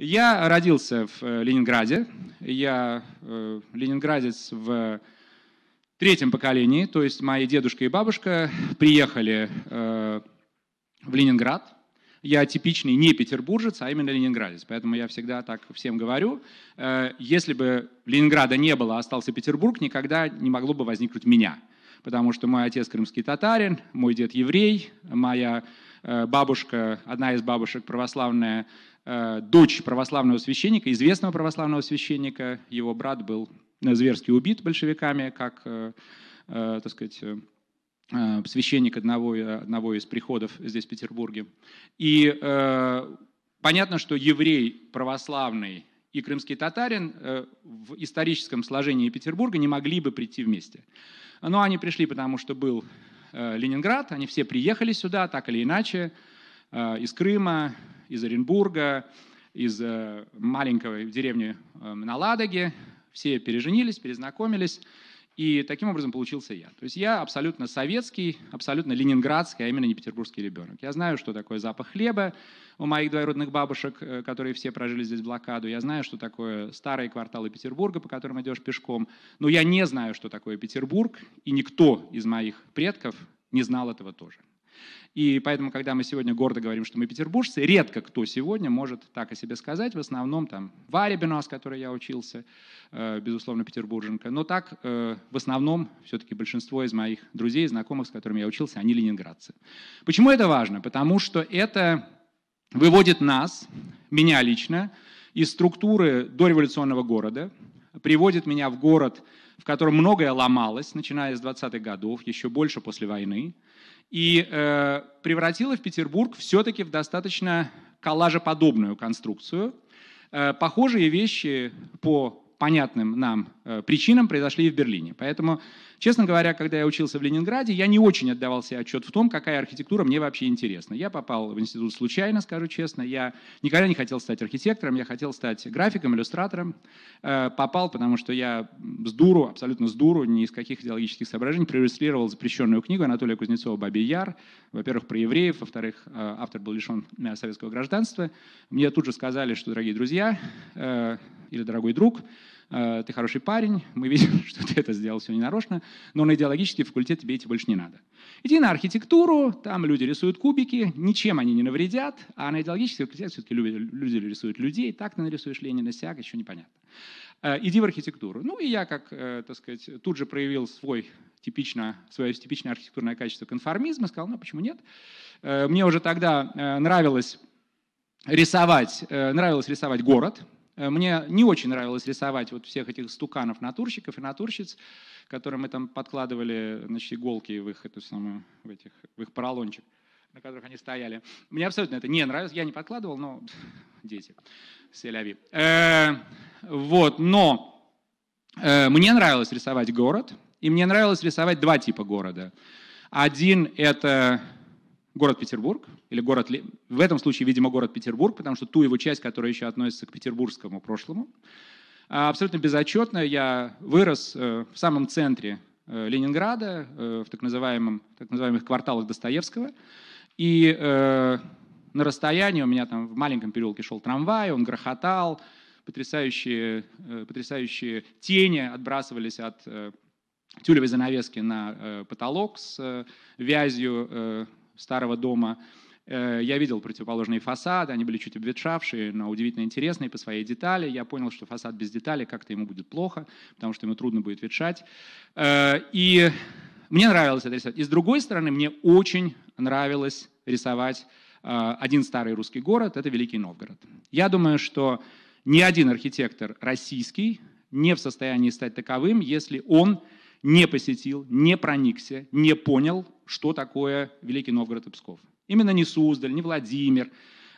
Я родился в э, Ленинграде. Я э, ленинградец в третьем поколении, то есть мои дедушка и бабушка приехали э, в Ленинград. Я типичный не петербуржец, а именно ленинградец, поэтому я всегда так всем говорю. если бы Ленинграда не было, а остался Петербург, никогда не могло бы возникнуть меня, потому что мой отец крымский татарин, мой дед еврей, моя Э, бабушка, одна из бабушек православная, э, дочь православного священника, известного православного священника. Его брат был э, зверски убит большевиками, как, так сказать, священник одного, одного из приходов здесь, в Петербурге. И э, понятно, что еврей православный и крымский татарин э, в историческом сложении Петербурга не могли бы прийти вместе. Но они пришли, потому что был Э, Ленинград, они все приехали сюда, так или иначе, э, из Крыма, из Оренбурга, из э, маленькой деревни на Ладоге. Все переженились, перезнакомились, и таким образом получился я. То есть я абсолютно советский, абсолютно ленинградский, а именно не петербургский ребенок. Я знаю, что такое запах хлеба, у моих двоюродных бабушек, э, которые все прожили здесь блокаду. Я знаю, что такое старые кварталы Петербурга, по которым идешь пешком, но я не знаю, что такое Петербург, и никто из моих предков не знал этого тоже. И поэтому, когда мы сегодня гордо говорим, что мы петербуржцы, редко кто сегодня может так о себе сказать. В основном там Варя Бенуас, с которой я учился, э, безусловно, петербурженка. Но так, э, в основном, все-таки большинство из моих друзей и знакомых, с которыми я учился, они ленинградцы. Почему это важно? Потому что это выводит нас, меня лично, из структуры дореволюционного города, приводит меня в город, в котором многое ломалось, начиная с 20-х годов, еще больше после войны, и э, превратила в Петербург все-таки в достаточно коллажеподобную конструкцию. Э, похожие вещи по понятным нам э, причинам произошли и в Берлине. Поэтому Честно говоря, когда я учился в Ленинграде, я не очень отдавал себе отчет в том, какая архитектура мне вообще интересна. Я попал в институт случайно, скажу честно. Я никогда не хотел стать архитектором, я хотел стать графиком, иллюстратором. Э, попал, потому что я с дуру, абсолютно с дуру, ни из каких идеологических соображений, проиллюстрировал запрещенную книгу Анатолия Кузнецова «Бабий Яр». Во-первых, про евреев, во-вторых, э, автор был лишен э, советского гражданства. Мне тут же сказали, что, дорогие друзья или дорогой друг, «Э, ты хороший парень, мы видим, что ты это сделал все ненарочно, но на идеологический факультет тебе идти больше не надо. Иди на архитектуру, там люди рисуют кубики, ничем они не навредят, а на идеологический факультет все-таки люди рисуют людей, так ты нарисуешь Ленина, сяк, еще непонятно. «Э, иди в архитектуру. Ну и я, как, э, так сказать, тут же проявил свой типично, свое типичное архитектурное качество конформизма, сказал, ну почему нет? Мне уже тогда нравилось рисовать, нравилось рисовать город, Э, мне не очень нравилось рисовать вот всех этих стуканов, натурщиков и натурщиц, которым мы там подкладывали значит, иголки в их, эту самую, в этих, в их поролончик, на которых они стояли. Мне абсолютно это не нравилось, я не подкладывал, но дети с эль вот, но э, мне нравилось рисовать город, и мне нравилось рисовать два типа города. Один — это город Петербург или город, в этом случае, видимо, город Петербург, потому что ту его часть, которая еще относится к петербургскому прошлому. А, абсолютно безотчетно я вырос э, в самом центре э, Ленинграда, э, в так, называемом, так называемых кварталах Достоевского. И на расстоянии у меня там в маленьком переулке шел трамвай, он грохотал, потрясающие, потрясающие тени отбрасывались от э, тюлевой занавески на потолок с вязью старого дома. Э, я видел противоположные фасады, они были чуть обветшавшие, но удивительно интересные по своей детали. Я понял, что фасад без детали как-то ему будет плохо, потому что ему трудно будет ветшать. Э, и мне нравилось это рисовать. И с другой стороны, мне очень нравилось рисовать э, один старый русский город, это Великий Новгород. Я думаю, что ни один архитектор российский не в состоянии стать таковым, если он не посетил, не проникся, не понял, что такое Великий Новгород и Псков. Именно не Суздаль, не Владимир,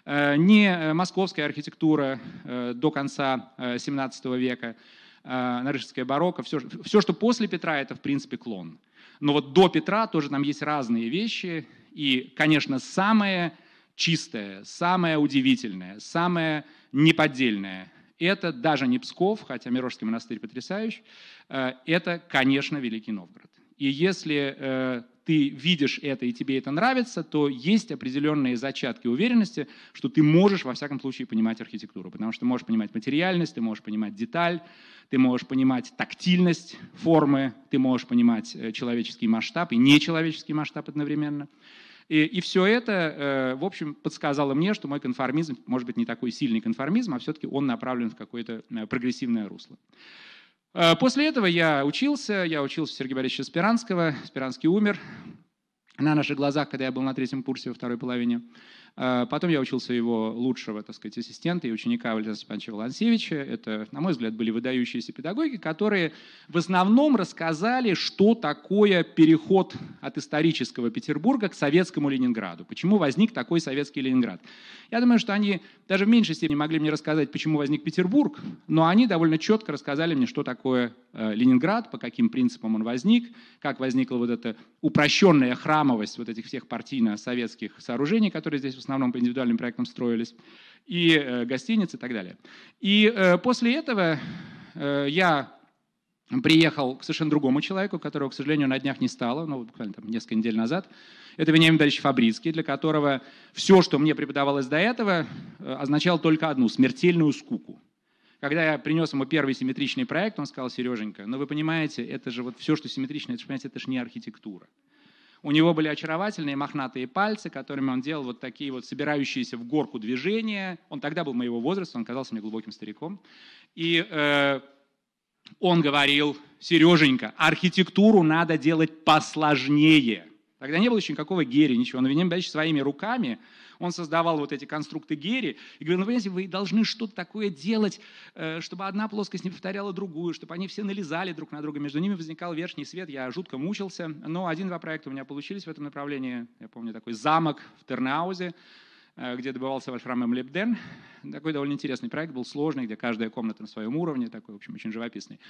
э, не э, московская архитектура э, до конца XVII века, нарышская барокко, все, все, что после Петра, это в принципе клон. Но вот до Петра тоже там есть разные вещи, и, конечно, самое чистое, самое удивительное, самое неподдельное это даже не Псков, хотя Мирожский монастырь потрясающий, э, это, конечно, Великий Новгород. И если э, ты видишь это и тебе это нравится, то есть определенные зачатки уверенности, что ты можешь во всяком случае понимать архитектуру, потому что ты можешь понимать материальность, ты можешь понимать деталь, ты можешь понимать тактильность формы, ты можешь понимать э, человеческий масштаб и нечеловеческий масштаб одновременно. И, и все это, э, в общем, подсказало мне, что мой конформизм, может быть, не такой сильный конформизм, а все-таки он направлен в какое-то э, прогрессивное русло. Э, после этого я учился, я учился у Сергея Борисовича Спиранского, Спиранский умер на наших глазах, когда я был на третьем курсе во второй половине Э, потом я учился его лучшего, так сказать, ассистента и ученика Валерия Степановича Волонсевича. Это, на мой взгляд, были выдающиеся педагоги, которые в основном рассказали, что такое переход от исторического Петербурга к советскому Ленинграду. Почему возник такой советский Ленинград. Я думаю, что они даже в меньшей степени могли мне рассказать, почему возник Петербург, но они довольно четко рассказали мне, что такое э, Ленинград, по каким принципам он возник, как возникла вот эта упрощенная храмовость вот этих всех партийно-советских сооружений, которые здесь в основном по индивидуальным проектам строились, и э, гостиницы и так далее. И э, после этого э, я приехал к совершенно другому человеку, которого, к сожалению, на днях не стало, ну, буквально там несколько недель назад. Это Вениамин Борисович Фабрицкий, для которого все, что мне преподавалось до этого, означало только одну – смертельную скуку. Когда я принес ему первый симметричный проект, он сказал, Сереженька, ну вы понимаете, это же вот все, что симметрично, это же, понимаете, это же не архитектура. У него были очаровательные мохнатые пальцы, которыми он делал вот такие вот собирающиеся в горку движения. Он тогда был моего возраста, он казался мне глубоким стариком. И э, он говорил, Сереженька, архитектуру надо делать посложнее. Тогда не было еще никакого Герри, ничего. Но Вениамин Борисович своими руками он создавал вот эти конструкты Герри и говорил, ну, понимаете, вы должны что-то такое делать, э, чтобы одна плоскость не повторяла другую, чтобы они все налезали друг на друга, между ними возникал верхний свет, я жутко мучился, но один-два проекта у меня получились в этом направлении, я помню такой замок в Тернаузе, э, где добывался вольфрам М. Лебден. Такой довольно интересный проект был, сложный, где каждая комната на своем уровне, такой, в общем, очень живописный.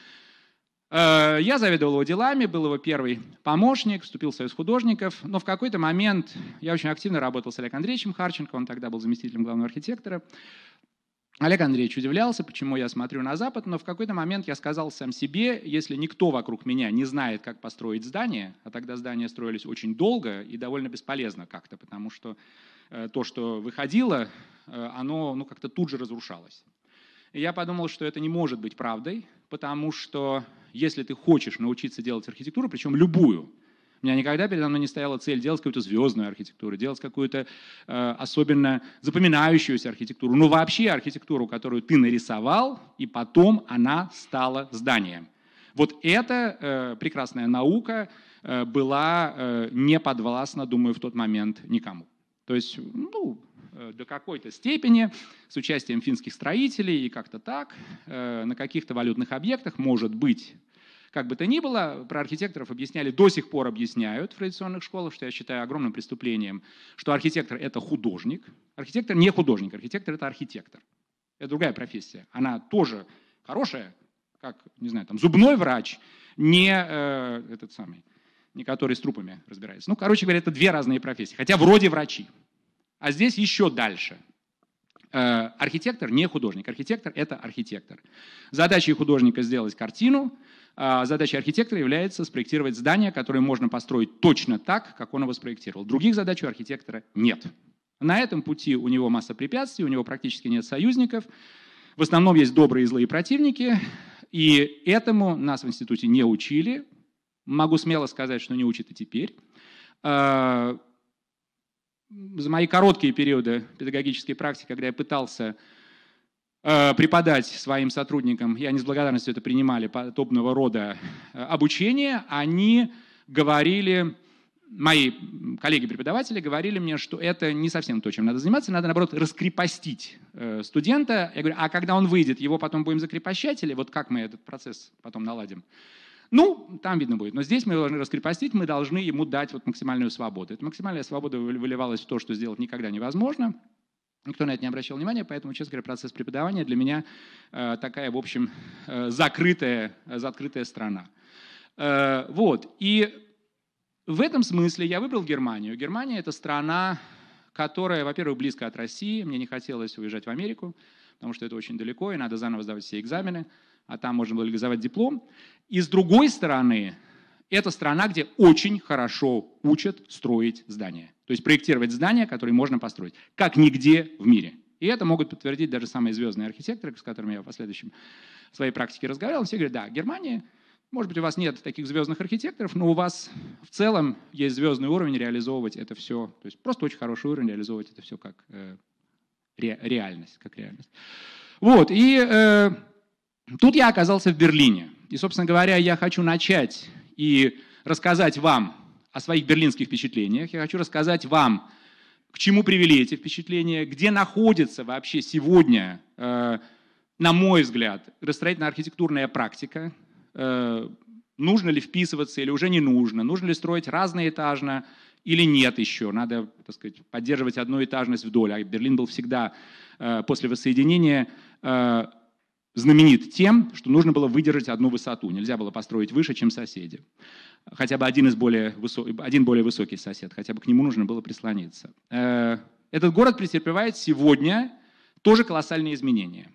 Э, я заведовал его делами, был его первый помощник, вступил в Союз художников, но в какой-то момент я очень активно работал с Олегом Андреевичем Харченко, он тогда был заместителем главного архитектора. Олег Андреевич удивлялся, почему я смотрю на Запад, но в какой-то момент я сказал сам себе, если никто вокруг меня не знает, как построить здание, а тогда здания строились очень долго и довольно бесполезно как-то, потому что э, то, что выходило, э, оно ну, как-то тут же разрушалось. И я подумал, что это не может быть правдой, потому что если ты хочешь научиться делать архитектуру, причем любую, у меня никогда передо мной не стояла цель делать какую-то звездную архитектуру, делать какую-то э, особенно запоминающуюся архитектуру, ну вообще архитектуру, которую ты нарисовал, и потом она стала зданием. Вот эта э, прекрасная наука э, была э, не подвластна, думаю, в тот момент никому. То есть, ну, Э, до какой-то степени с участием финских строителей и как-то так э, на каких-то валютных объектах, может быть, как бы то ни было, про архитекторов объясняли, до сих пор объясняют в традиционных школах, что я считаю огромным преступлением, что архитектор — это художник. Архитектор не художник, архитектор — это архитектор. Это другая профессия. Она тоже хорошая, как, не знаю, там, зубной врач, не э, этот самый, не который с трупами разбирается. Ну, короче говоря, это две разные профессии, хотя вроде врачи. А здесь еще дальше. Э, архитектор не художник. Архитектор — это архитектор. Задачей художника сделать картину, а задача архитектора является спроектировать здание, которое можно построить точно так, как он его спроектировал. Других задач у архитектора нет. На этом пути у него масса препятствий, у него практически нет союзников. В основном есть добрые и злые противники, и этому нас в институте не учили. Могу смело сказать, что не учат и теперь. Э, за мои короткие периоды педагогической практики, когда я пытался э, преподать своим сотрудникам, и они с благодарностью это принимали, подобного рода э, обучение, они говорили, мои коллеги-преподаватели говорили мне, что это не совсем то, чем надо заниматься, надо, наоборот, раскрепостить э, студента. Я говорю, а когда он выйдет, его потом будем закрепощать, или вот как мы этот процесс потом наладим? Ну, там видно будет. Но здесь мы должны раскрепостить, мы должны ему дать вот максимальную свободу. Эта максимальная свобода выливалась в то, что сделать никогда невозможно. Никто на это не обращал внимания, поэтому, честно говоря, процесс преподавания для меня э, такая, в общем, э, закрытая, закрытая страна. Э, вот. И в этом смысле я выбрал Германию. Германия — это страна, которая, во-первых, близко от России. Мне не хотелось уезжать в Америку, потому что это очень далеко, и надо заново сдавать все экзамены а там можно было легализовать диплом. И с другой стороны, это страна, где очень хорошо учат строить здания. То есть проектировать здания, которые можно построить, как нигде в мире. И это могут подтвердить даже самые звездные архитекторы, с которыми я в последующем в своей практике разговаривал. Все говорят, да, Германия, может быть, у вас нет таких звездных архитекторов, но у вас в целом есть звездный уровень реализовывать это все. То есть просто очень хороший уровень реализовывать это все как э, ре, реальность. Как реальность. Вот, и э, Тут я оказался в Берлине. И, собственно говоря, я хочу начать и рассказать вам о своих берлинских впечатлениях. Я хочу рассказать вам, к чему привели эти впечатления, где находится вообще сегодня, э, на мой взгляд, растроительно-архитектурная практика, э, нужно ли вписываться или уже не нужно, нужно ли строить разноэтажно или нет еще. Надо, так сказать, поддерживать одну этажность вдоль. А Берлин был всегда э, после воссоединения э, знаменит тем, что нужно было выдержать одну высоту. Нельзя было построить выше, чем соседи. Хотя бы один, из более, высо... один более высокий сосед, хотя бы к нему нужно было прислониться. Э, этот город претерпевает сегодня тоже колоссальные изменения.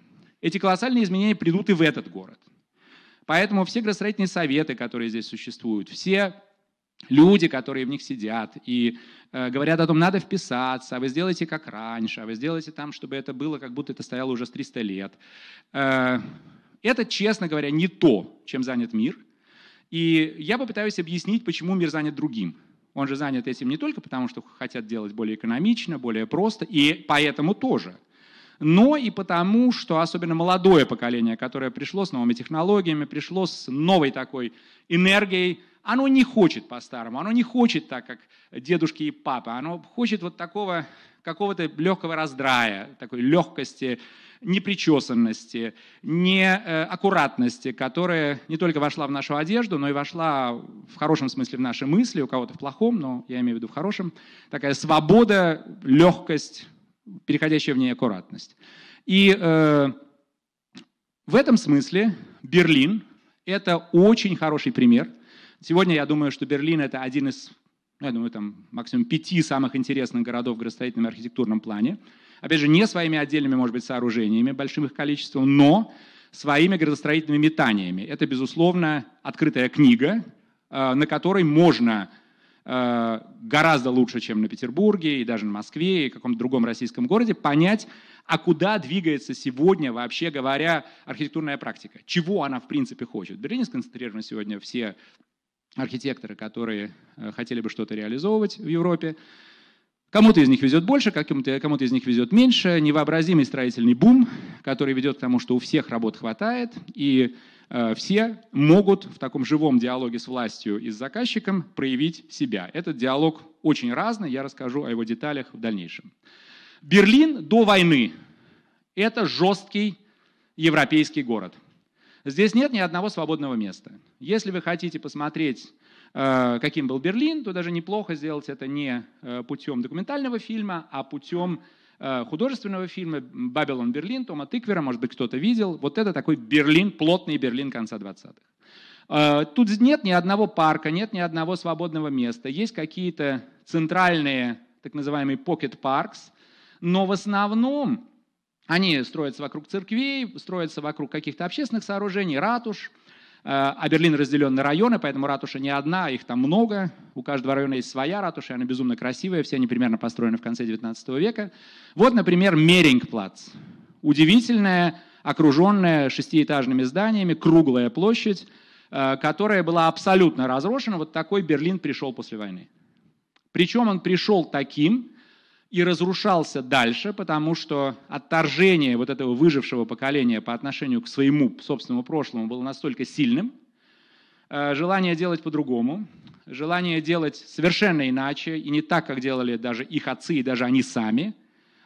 Эти колоссальные изменения придут и в этот город. Поэтому все градостроительные советы, которые здесь существуют, все люди, которые в них сидят, и э, говорят о том, надо вписаться, а вы сделаете как раньше, а вы сделаете там, чтобы это было, как будто это стояло уже с 300 лет. Э, это, честно говоря, не то, чем занят мир. И я попытаюсь объяснить, почему мир занят другим. Он же занят этим не только потому, что хотят делать более экономично, более просто, и поэтому тоже – но и потому, что особенно молодое поколение, которое пришло с новыми технологиями, пришло с новой такой энергией, оно не хочет по-старому, оно не хочет так, как дедушки и папы, оно хочет вот такого какого-то легкого раздрая, такой легкости, непричесанности, неаккуратности, э, которая не только вошла в нашу одежду, но и вошла в хорошем смысле в наши мысли, у кого-то в плохом, но я имею в виду в хорошем. Такая свобода, легкость, переходящая в неаккуратность. И э, в этом смысле Берлин – это очень хороший пример – Сегодня я думаю, что Берлин это один из, ну, я думаю, там максимум пяти самых интересных городов в градостроительном и архитектурном плане. Опять же, не своими отдельными, может быть, сооружениями, большим их количеством, но своими градостроительными метаниями. Это, безусловно, открытая книга, э, на которой можно э, гораздо лучше, чем на Петербурге и даже на Москве и каком-то другом российском городе, понять, а куда двигается сегодня, вообще говоря, архитектурная практика, чего она в принципе хочет. В Берлине сконцентрированы сегодня все архитекторы, которые э, хотели бы что-то реализовывать в Европе. Кому-то из них везет больше, кому-то кому из них везет меньше. Невообразимый строительный бум, который ведет к тому, что у всех работ хватает, и э, все могут в таком живом диалоге с властью и с заказчиком проявить себя. Этот диалог очень разный, я расскажу о его деталях в дальнейшем. Берлин до войны – это жесткий европейский город. Здесь нет ни одного свободного места – если вы хотите посмотреть, э, каким был Берлин, то даже неплохо сделать это не э, путем документального фильма, а путем э, художественного фильма «Бабилон Берлин» Тома Тыквера, может быть, кто-то видел. Вот это такой Берлин, плотный Берлин конца 20-х. Тут нет ни одного парка, нет ни одного свободного места. Есть какие-то центральные, так называемые pocket parks, но в основном они строятся вокруг церквей, строятся вокруг каких-то общественных сооружений, ратуш – Э, а Берлин разделен на районы, поэтому ратуша не одна, их там много. У каждого района есть своя ратуша, она безумно красивая, все они примерно построены в конце 19 века. Вот, например, Мерингплац. Удивительная, окруженная шестиэтажными зданиями, круглая площадь, э, которая была абсолютно разрушена. Вот такой Берлин пришел после войны. Причем он пришел таким, и разрушался дальше, потому что отторжение вот этого выжившего поколения по отношению к своему собственному прошлому было настолько сильным, э, желание делать по-другому, желание делать совершенно иначе и не так, как делали даже их отцы и даже они сами,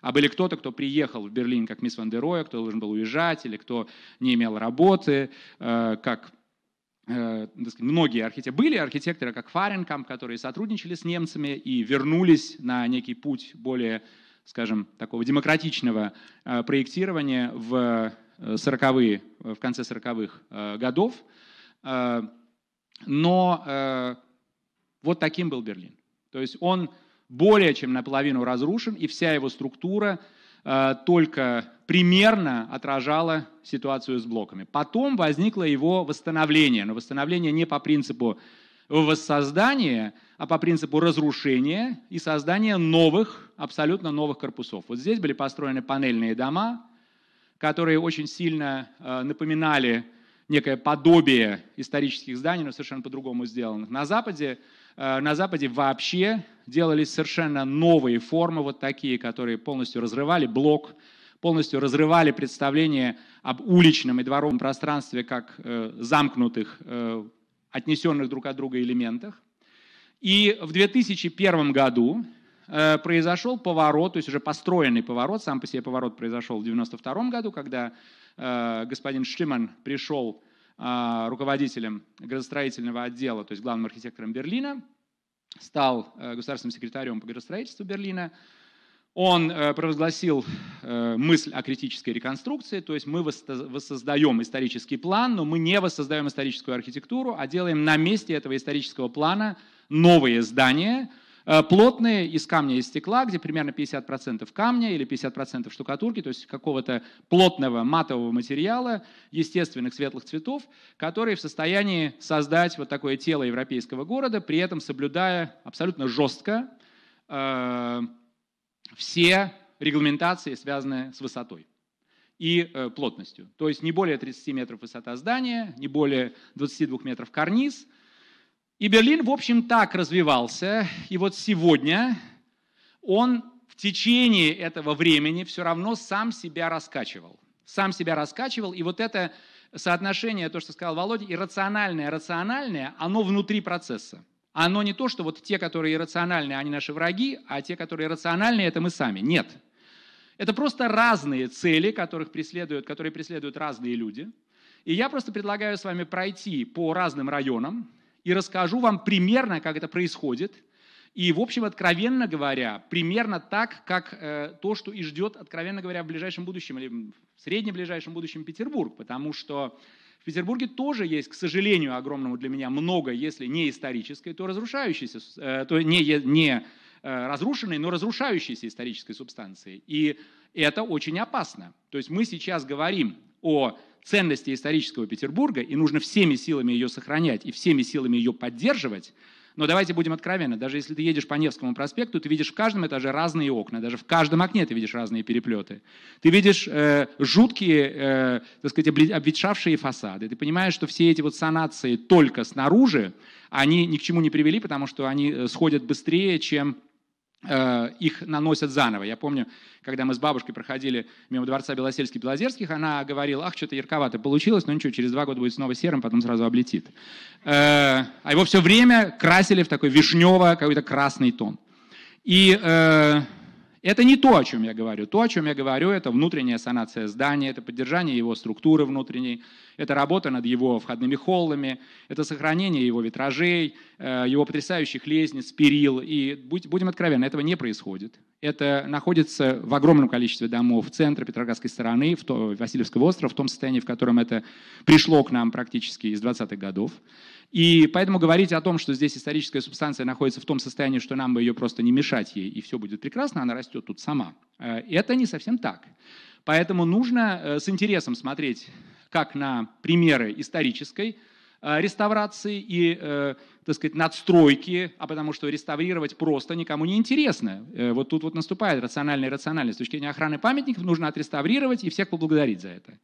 а были кто-то, кто приехал в Берлин как мисс Ван Дероя, кто должен был уезжать, или кто не имел работы, э, как Э, ну, многие архитекторы, были архитекторы, как Фаренкамп, которые сотрудничали с немцами и вернулись на некий путь более, скажем, такого демократичного э, проектирования в 40-е, э, в конце 40-х годов. Но вот таким был Берлин. То есть он более чем наполовину разрушен, и вся его структура – Э, только примерно отражало ситуацию с блоками. Потом возникло его восстановление, но восстановление не по принципу воссоздания, а по принципу разрушения и создания новых, абсолютно новых корпусов. Вот здесь были построены панельные дома, которые очень сильно э, напоминали некое подобие исторических зданий, но совершенно по-другому сделанных. На Западе, э, на Западе вообще делались совершенно новые формы, вот такие, которые полностью разрывали блок, полностью разрывали представление об уличном и дворовом пространстве как э, замкнутых, э, отнесенных друг от друга элементах. И в 2001 году э, произошел поворот, то есть уже построенный поворот, сам по себе поворот произошел в 1992 году, когда э, господин Штиман пришел а, руководителем градостроительного отдела, то есть главным архитектором Берлина, стал э, государственным секретарем по градостроительству Берлина. Он э, провозгласил э, мысль о критической реконструкции, то есть мы воссоздаем исторический план, но мы не воссоздаем историческую архитектуру, а делаем на месте этого исторического плана новые здания, Э, плотные, из камня и стекла, где примерно 50% камня или 50% штукатурки, то есть какого-то плотного матового материала, естественных светлых цветов, которые в состоянии создать вот такое тело европейского города, при этом соблюдая абсолютно жестко э, все регламентации, связанные с высотой и э, плотностью. То есть не более 30 метров высота здания, не более 22 метров карниз – и Берлин, в общем, так развивался. И вот сегодня он в течение этого времени все равно сам себя раскачивал. Сам себя раскачивал. И вот это соотношение, то, что сказал Володя, иррациональное, рациональное, оно внутри процесса. Оно не то, что вот те, которые иррациональные, они наши враги, а те, которые рациональные, это мы сами. Нет. Это просто разные цели, которых преследуют, которые преследуют разные люди. И я просто предлагаю с вами пройти по разным районам, и расскажу вам примерно, как это происходит. И, в общем, откровенно говоря, примерно так, как э, то, что и ждет, откровенно говоря, в ближайшем будущем или в среднем будущем Петербург, потому что в Петербурге тоже есть, к сожалению, огромному для меня много, если не исторической, то разрушающейся, э, то не, не э, разрушенной, но разрушающейся исторической субстанции. И это очень опасно. То есть мы сейчас говорим о ценности исторического Петербурга, и нужно всеми силами ее сохранять и всеми силами ее поддерживать. Но давайте будем откровенны, даже если ты едешь по Невскому проспекту, ты видишь в каждом этаже разные окна, даже в каждом окне ты видишь разные переплеты. Ты видишь э, жуткие, э, так сказать, обветшавшие фасады. Ты понимаешь, что все эти вот санации только снаружи, они ни к чему не привели, потому что они э, сходят быстрее, чем Э, их наносят заново. Я помню, когда мы с бабушкой проходили мимо дворца Белосельских Белозерских, она говорила, ах, что-то ярковато получилось, но ну ничего, через два года будет снова серым, потом сразу облетит. Э, а его все время красили в такой вишнево какой-то красный тон. И э, это не то, о чем я говорю. То, о чем я говорю, это внутренняя санация здания, это поддержание его структуры внутренней, это работа над его входными холлами, это сохранение его витражей, э, его потрясающих лестниц, перил. И будем откровенны, этого не происходит. Это находится в огромном количестве домов центра Петроградской стороны, в Васильевского острова, в том состоянии, в котором это пришло к нам практически из 20-х годов. И поэтому говорить о том, что здесь историческая субстанция находится в том состоянии, что нам бы ее просто не мешать ей, и все будет прекрасно, она растет тут сама, э, это не совсем так. Поэтому нужно э, с интересом смотреть как на примеры исторической э, реставрации и, так сказать, надстройки, а потому что реставрировать просто никому не интересно. Вот тут вот наступает рациональная рациональность. С точки зрения охраны памятников нужно отреставрировать и всех поблагодарить за это.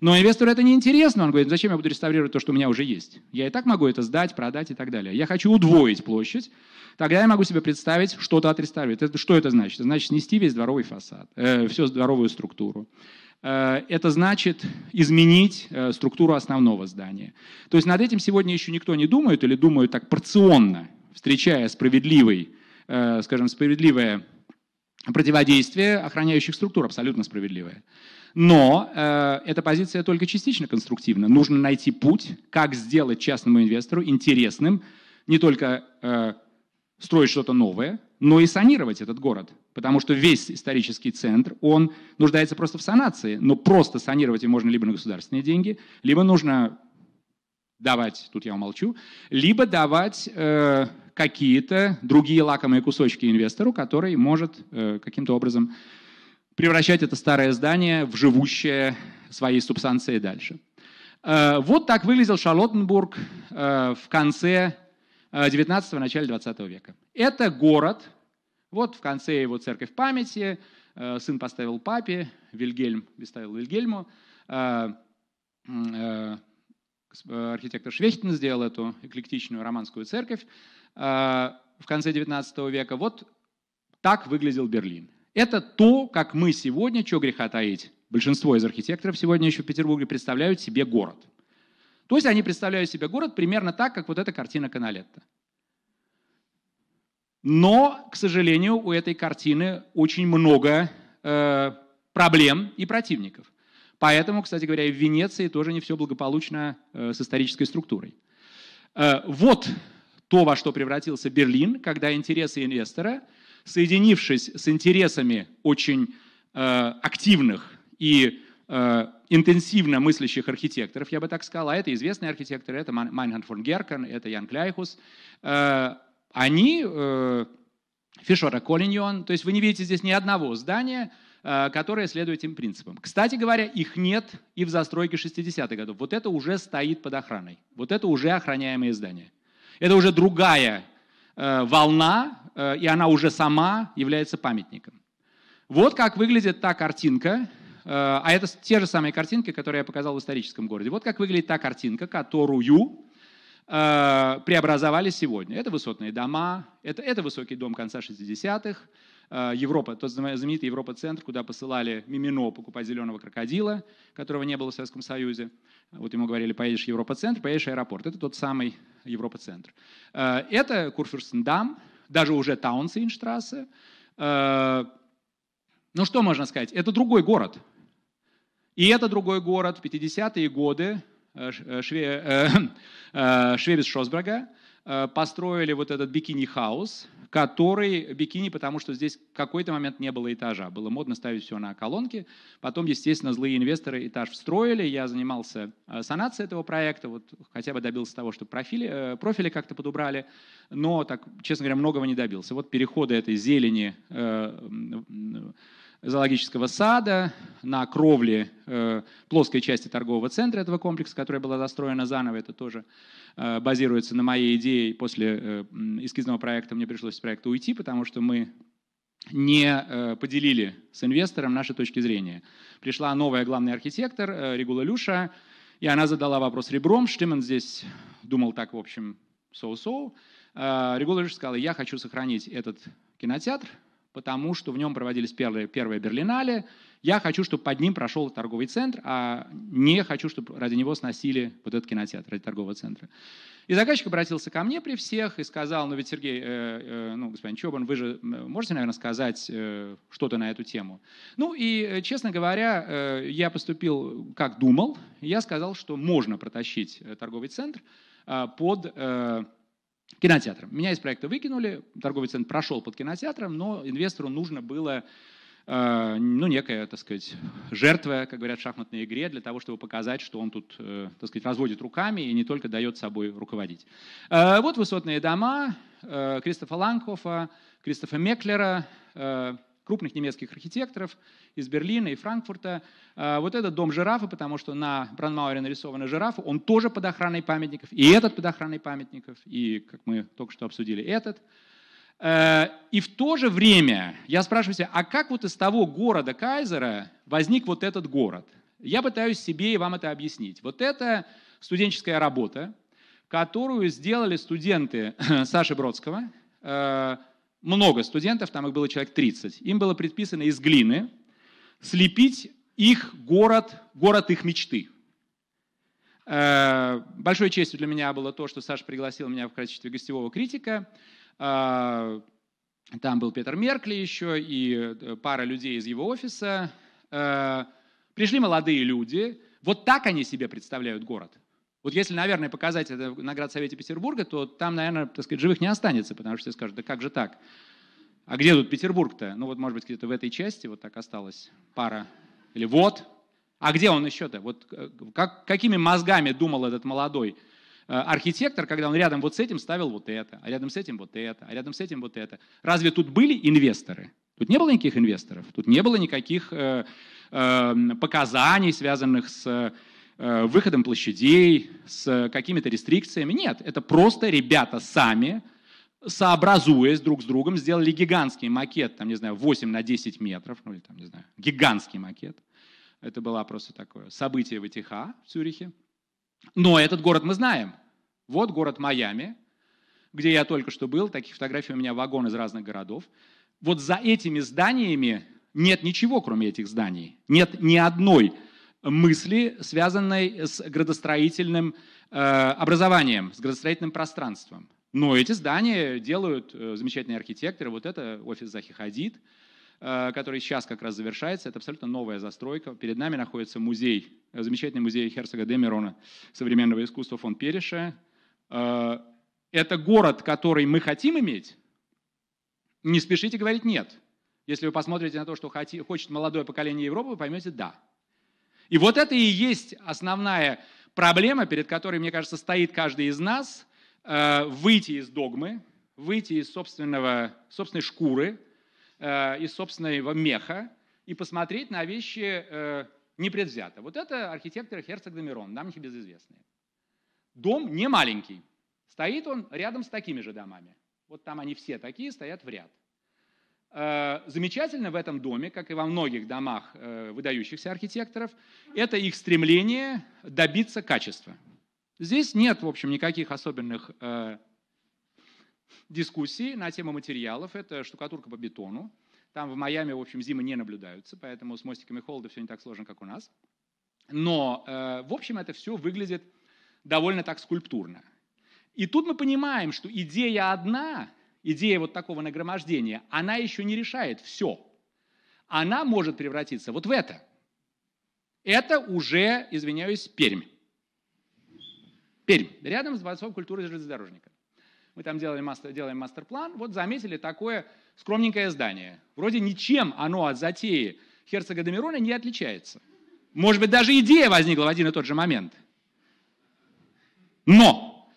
Но инвестору это не интересно. Он говорит, зачем я буду реставрировать то, что у меня уже есть? Я и так могу это сдать, продать и так далее. Я хочу удвоить площадь. Тогда я могу себе представить что-то отреставрировать. Это, что это значит? Это значит снести весь дворовый фасад, э, всю дворовую структуру э, это значит изменить э, структуру основного здания. То есть над этим сегодня еще никто не думает или думают так порционно, встречая справедливый, э, скажем, справедливое противодействие охраняющих структур, абсолютно справедливое. Но э, эта позиция только частично конструктивна. Нужно найти путь, как сделать частному инвестору интересным не только э, строить что-то новое, но и санировать этот город. Потому что весь исторический центр, он нуждается просто в санации. Но просто санировать его можно либо на государственные деньги, либо нужно давать, тут я умолчу, либо давать э, какие-то другие лакомые кусочки инвестору, который может э, каким-то образом превращать это старое здание в живущее своей субстанции дальше. Э, вот так выглядел Шарлоттенбург э, в конце 19-го, э, начале 20 века. Это город, вот в конце его церковь памяти, сын поставил папе, Вильгельм поставил Вильгельму, архитектор Швехтин сделал эту эклектичную романскую церковь в конце 19 века. Вот так выглядел Берлин. Это то, как мы сегодня, что греха таить, большинство из архитекторов сегодня еще в Петербурге представляют себе город. То есть они представляют себе город примерно так, как вот эта картина Каналетта. Но, к сожалению, у этой картины очень много э, проблем и противников. Поэтому, кстати говоря, и в Венеции тоже не все благополучно э, с исторической структурой. Э, вот то, во что превратился Берлин, когда интересы инвестора – соединившись с интересами очень э, активных и э, интенсивно мыслящих архитекторов, я бы так сказал, а это известные архитекторы, это Майнханд фон Геркен, это Ян Кляйхус, э, они, э, Фишора Колиньон, то есть вы не видите здесь ни одного здания, э, которые следуют этим принципам. Кстати говоря, их нет и в застройке 60-х годов. Вот это уже стоит под охраной. Вот это уже охраняемые здания. Это уже другая Э, волна, э, и она уже сама является памятником. Вот как выглядит та картинка, э, а это те же самые картинки, которые я показал в историческом городе. Вот как выглядит та картинка, которую преобразовали сегодня. Это высотные дома, это, это высокий дом конца 60-х, Европа, тот знаменитый Европа-центр, куда посылали Мимино покупать зеленого крокодила, которого не было в Советском Союзе. Вот ему говорили, поедешь в Европа-центр, поедешь в аэропорт. Это тот самый Европа-центр. Э, это Курфюрстендам, даже уже Таунсейнштрассе. Э, ну что можно сказать? Это другой город. И это другой город в 50-е годы э, Шве... Швебец Шосберга Э, построили вот этот бикини-хаус, который бикини, потому что здесь в какой-то момент не было этажа. Было модно ставить все на колонки. Потом, естественно, злые инвесторы этаж встроили. Я занимался э, санацией этого проекта. Вот хотя бы добился того, чтобы профили, э, профили как-то подобрали. Но, так, честно говоря, многого не добился. Вот переходы этой зелени зоологического сада, на кровле э, плоской части торгового центра этого комплекса, которая была застроена заново. Это тоже э, базируется на моей идее. После э, эскизного проекта мне пришлось с проекта уйти, потому что мы не э, поделили с инвестором наши точки зрения. Пришла новая главный архитектор э, Регула Люша, и она задала вопрос ребром. Штимен здесь думал так, в общем, соу-соу. So э, Регула Люша сказала, я хочу сохранить этот кинотеатр, потому что в нем проводились первые, первые Берлинале. Я хочу, чтобы под ним прошел торговый центр, а не хочу, чтобы ради него сносили вот этот кинотеатр ради торгового центра. И заказчик обратился ко мне при всех и сказал, ну ведь Сергей, э, э, ну господин Чобан, вы же можете, наверное, сказать э, что-то на эту тему. Ну и, э, честно говоря, э, я поступил как думал. Я сказал, что можно протащить э, торговый центр э, под... Э, кинотеатром. Меня из проекта выкинули, торговый центр прошел под кинотеатром, но инвестору нужно было э, ну, некая, так сказать, жертва, как говорят в шахматной игре, для того, чтобы показать, что он тут, э, так сказать, разводит руками и не только дает собой руководить. Э, вот высотные дома Кристофа Ланкофа, Кристофа Меклера, крупных немецких архитекторов из Берлина и Франкфурта. А, вот этот дом жирафа, потому что на Бранмауэре нарисованы жирафы, он тоже под охраной памятников, и этот под охраной памятников, и, как мы только что обсудили, этот. Э, и в то же время я спрашиваю себя, а как вот из того города Кайзера возник вот этот город? Я пытаюсь себе и вам это объяснить. Вот это студенческая работа, которую сделали студенты Саши Бродского, э, много студентов, там их было человек 30. Им было предписано из глины слепить их город, город их мечты. Э, большой честью для меня было то, что Саша пригласил меня в качестве гостевого критика. Э, там был Петр Меркли еще и э, пара людей из его офиса. Пришли молодые люди. Вот так они себе представляют город – вот если, наверное, показать это наград Совете Петербурга, то там, наверное, так сказать, живых не останется, потому что все скажут, да как же так? А где тут Петербург-то? Ну вот, может быть, где-то в этой части вот так осталась пара. Или вот. А где он еще-то? Вот э, как, какими мозгами думал этот молодой э, архитектор, когда он рядом вот с этим ставил вот это, а рядом с этим вот это, а рядом с этим вот это. Разве тут были инвесторы? Тут не было никаких инвесторов, тут не было никаких э, э, показаний, связанных с Э, выходом площадей, с какими-то рестрикциями. Нет, это просто ребята сами, сообразуясь друг с другом, сделали гигантский макет, там, не знаю, 8 на 10 метров, ну или там, не знаю, гигантский макет. Это было просто такое событие в ИТХ в Цюрихе. Но этот город мы знаем. Вот город Майами, где я только что был, таких фотографий у меня вагон из разных городов. Вот за этими зданиями нет ничего, кроме этих зданий. Нет ни одной мысли, связанной с градостроительным э, образованием, с градостроительным пространством. Но эти здания делают э, замечательные архитекторы. Вот это офис Захи Хадид, э, который сейчас как раз завершается. Это абсолютно новая застройка. Перед нами находится музей, замечательный музей Херцога Демирона современного искусства фон Переша. Это город, который мы хотим иметь? Не спешите говорить «нет». Если вы посмотрите на то, что хочет молодое поколение Европы, вы поймете «да». И вот это и есть основная проблема, перед которой, мне кажется, стоит каждый из нас, э, выйти из догмы, выйти из собственного, собственной шкуры, э, из собственного меха и посмотреть на вещи э, непредвзято. Вот это архитектор Херцог Домирон, нам небезызвестные. Дом не маленький. Стоит он рядом с такими же домами. Вот там они все такие стоят в ряд. Э, замечательно в этом доме, как и во многих домах э, выдающихся архитекторов, это их стремление добиться качества. Здесь нет, в общем, никаких особенных э, дискуссий на тему материалов. Это штукатурка по бетону. Там в Майами, в общем, зимы не наблюдаются, поэтому с мостиками холода все не так сложно, как у нас. Но, в общем, это все выглядит довольно так скульптурно. И тут мы понимаем, что идея одна, идея вот такого нагромождения, она еще не решает все. Она может превратиться вот в это. Это уже, извиняюсь, Пермь. Пермь, рядом с Дворцом культуры железнодорожника. Мы там делали мастер, делаем мастер-план, вот заметили такое скромненькое здание. Вроде ничем оно от затеи герцога Домирона не отличается. Может быть, даже идея возникла в один и тот же момент. Но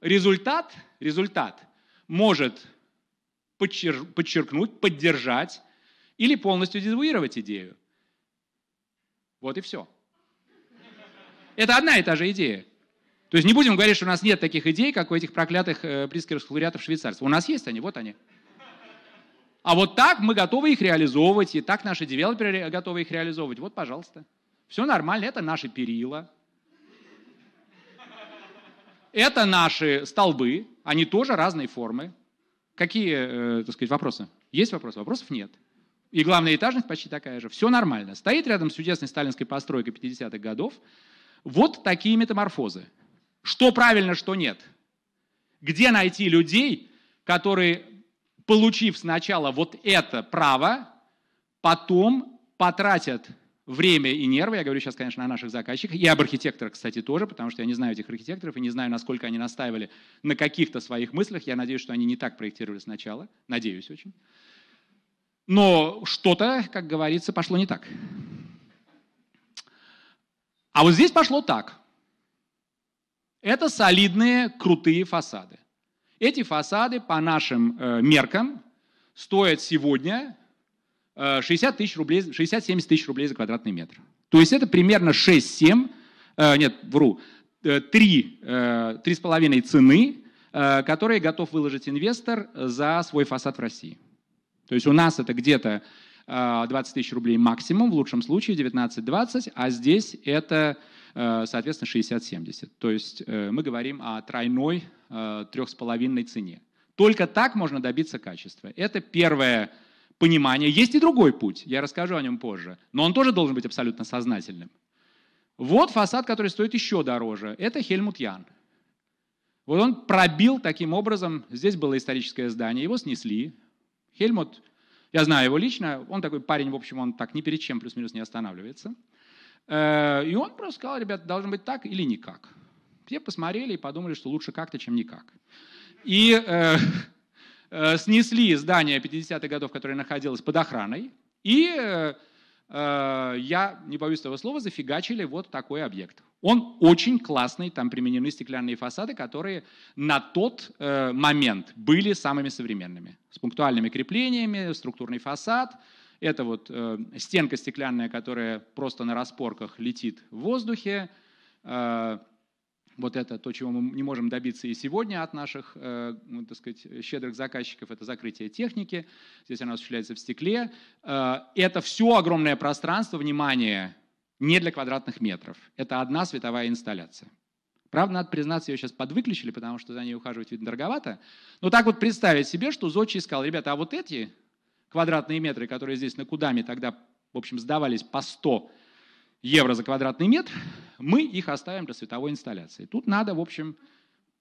результат, результат может подчер- подчеркнуть, поддержать или полностью дезавуировать идею. Вот и все. Это одна и та же идея. То есть не будем говорить, что у нас нет таких идей, как у этих проклятых э, прискерских лауреатов швейцарцев. У нас есть они, вот они. А вот так мы готовы их реализовывать, и так наши девелоперы готовы их реализовывать. Вот, пожалуйста. Все нормально, это наши перила. Это наши столбы, они тоже разной формы. Какие, э, так сказать, вопросы? Есть вопросы? Вопросов нет. И главная этажность почти такая же. Все нормально. Стоит рядом с чудесной сталинской постройкой 50-х годов. Вот такие метаморфозы. Что правильно, что нет. Где найти людей, которые, получив сначала вот это право, потом потратят время и нервы, я говорю сейчас, конечно, о наших заказчиках, и об архитекторах, кстати, тоже, потому что я не знаю этих архитекторов и не знаю, насколько они настаивали на каких-то своих мыслях. Я надеюсь, что они не так проектировали сначала, надеюсь очень. Но что-то, как говорится, пошло не так. А вот здесь пошло так. Это солидные, крутые фасады. Эти фасады по нашим э, меркам стоят сегодня 60 э, тысяч рублей, 60-70 тысяч рублей за квадратный метр. То есть это примерно 6-7, э, нет, вру, 3, э, 3,5 цены, которые готов выложить инвестор за свой фасад в России. То есть у нас это где-то 20 тысяч рублей максимум, в лучшем случае 19-20, а здесь это, соответственно, 60-70. То есть мы говорим о тройной, трех с половиной цене. Только так можно добиться качества. Это первое, понимания. Есть и другой путь, я расскажу о нем позже, но он тоже должен быть абсолютно сознательным. Вот фасад, который стоит еще дороже. Это Хельмут Ян. Вот он пробил таким образом, здесь было историческое здание, его снесли. Хельмут, я знаю его лично, он такой парень, в общем, он так ни перед чем плюс-минус не останавливается. Э, и он просто сказал, ребят, должен быть так или никак. Все посмотрели и подумали, что лучше как-то, чем никак. И э, Э, снесли здание 50-х годов, которое находилось под охраной, и э, э, я, не боюсь этого слова, зафигачили вот такой объект. Он очень классный, там применены стеклянные фасады, которые на тот э, момент были самыми современными. С пунктуальными креплениями, структурный фасад. Это вот э, стенка стеклянная, которая просто на распорках летит в воздухе вот это то, чего мы не можем добиться и сегодня от наших, э, ну, так сказать, щедрых заказчиков, это закрытие техники. Здесь она осуществляется в стекле. Э, это все огромное пространство, внимание, не для квадратных метров. Это одна световая инсталляция. Правда, надо признаться, ее сейчас подвыключили, потому что за ней ухаживать, видно, дороговато. Но так вот представить себе, что Зодчий искал, ребята, а вот эти квадратные метры, которые здесь на Кудаме тогда, в общем, сдавались по 100 евро за квадратный метр, мы их оставим для световой инсталляции. Тут надо, в общем,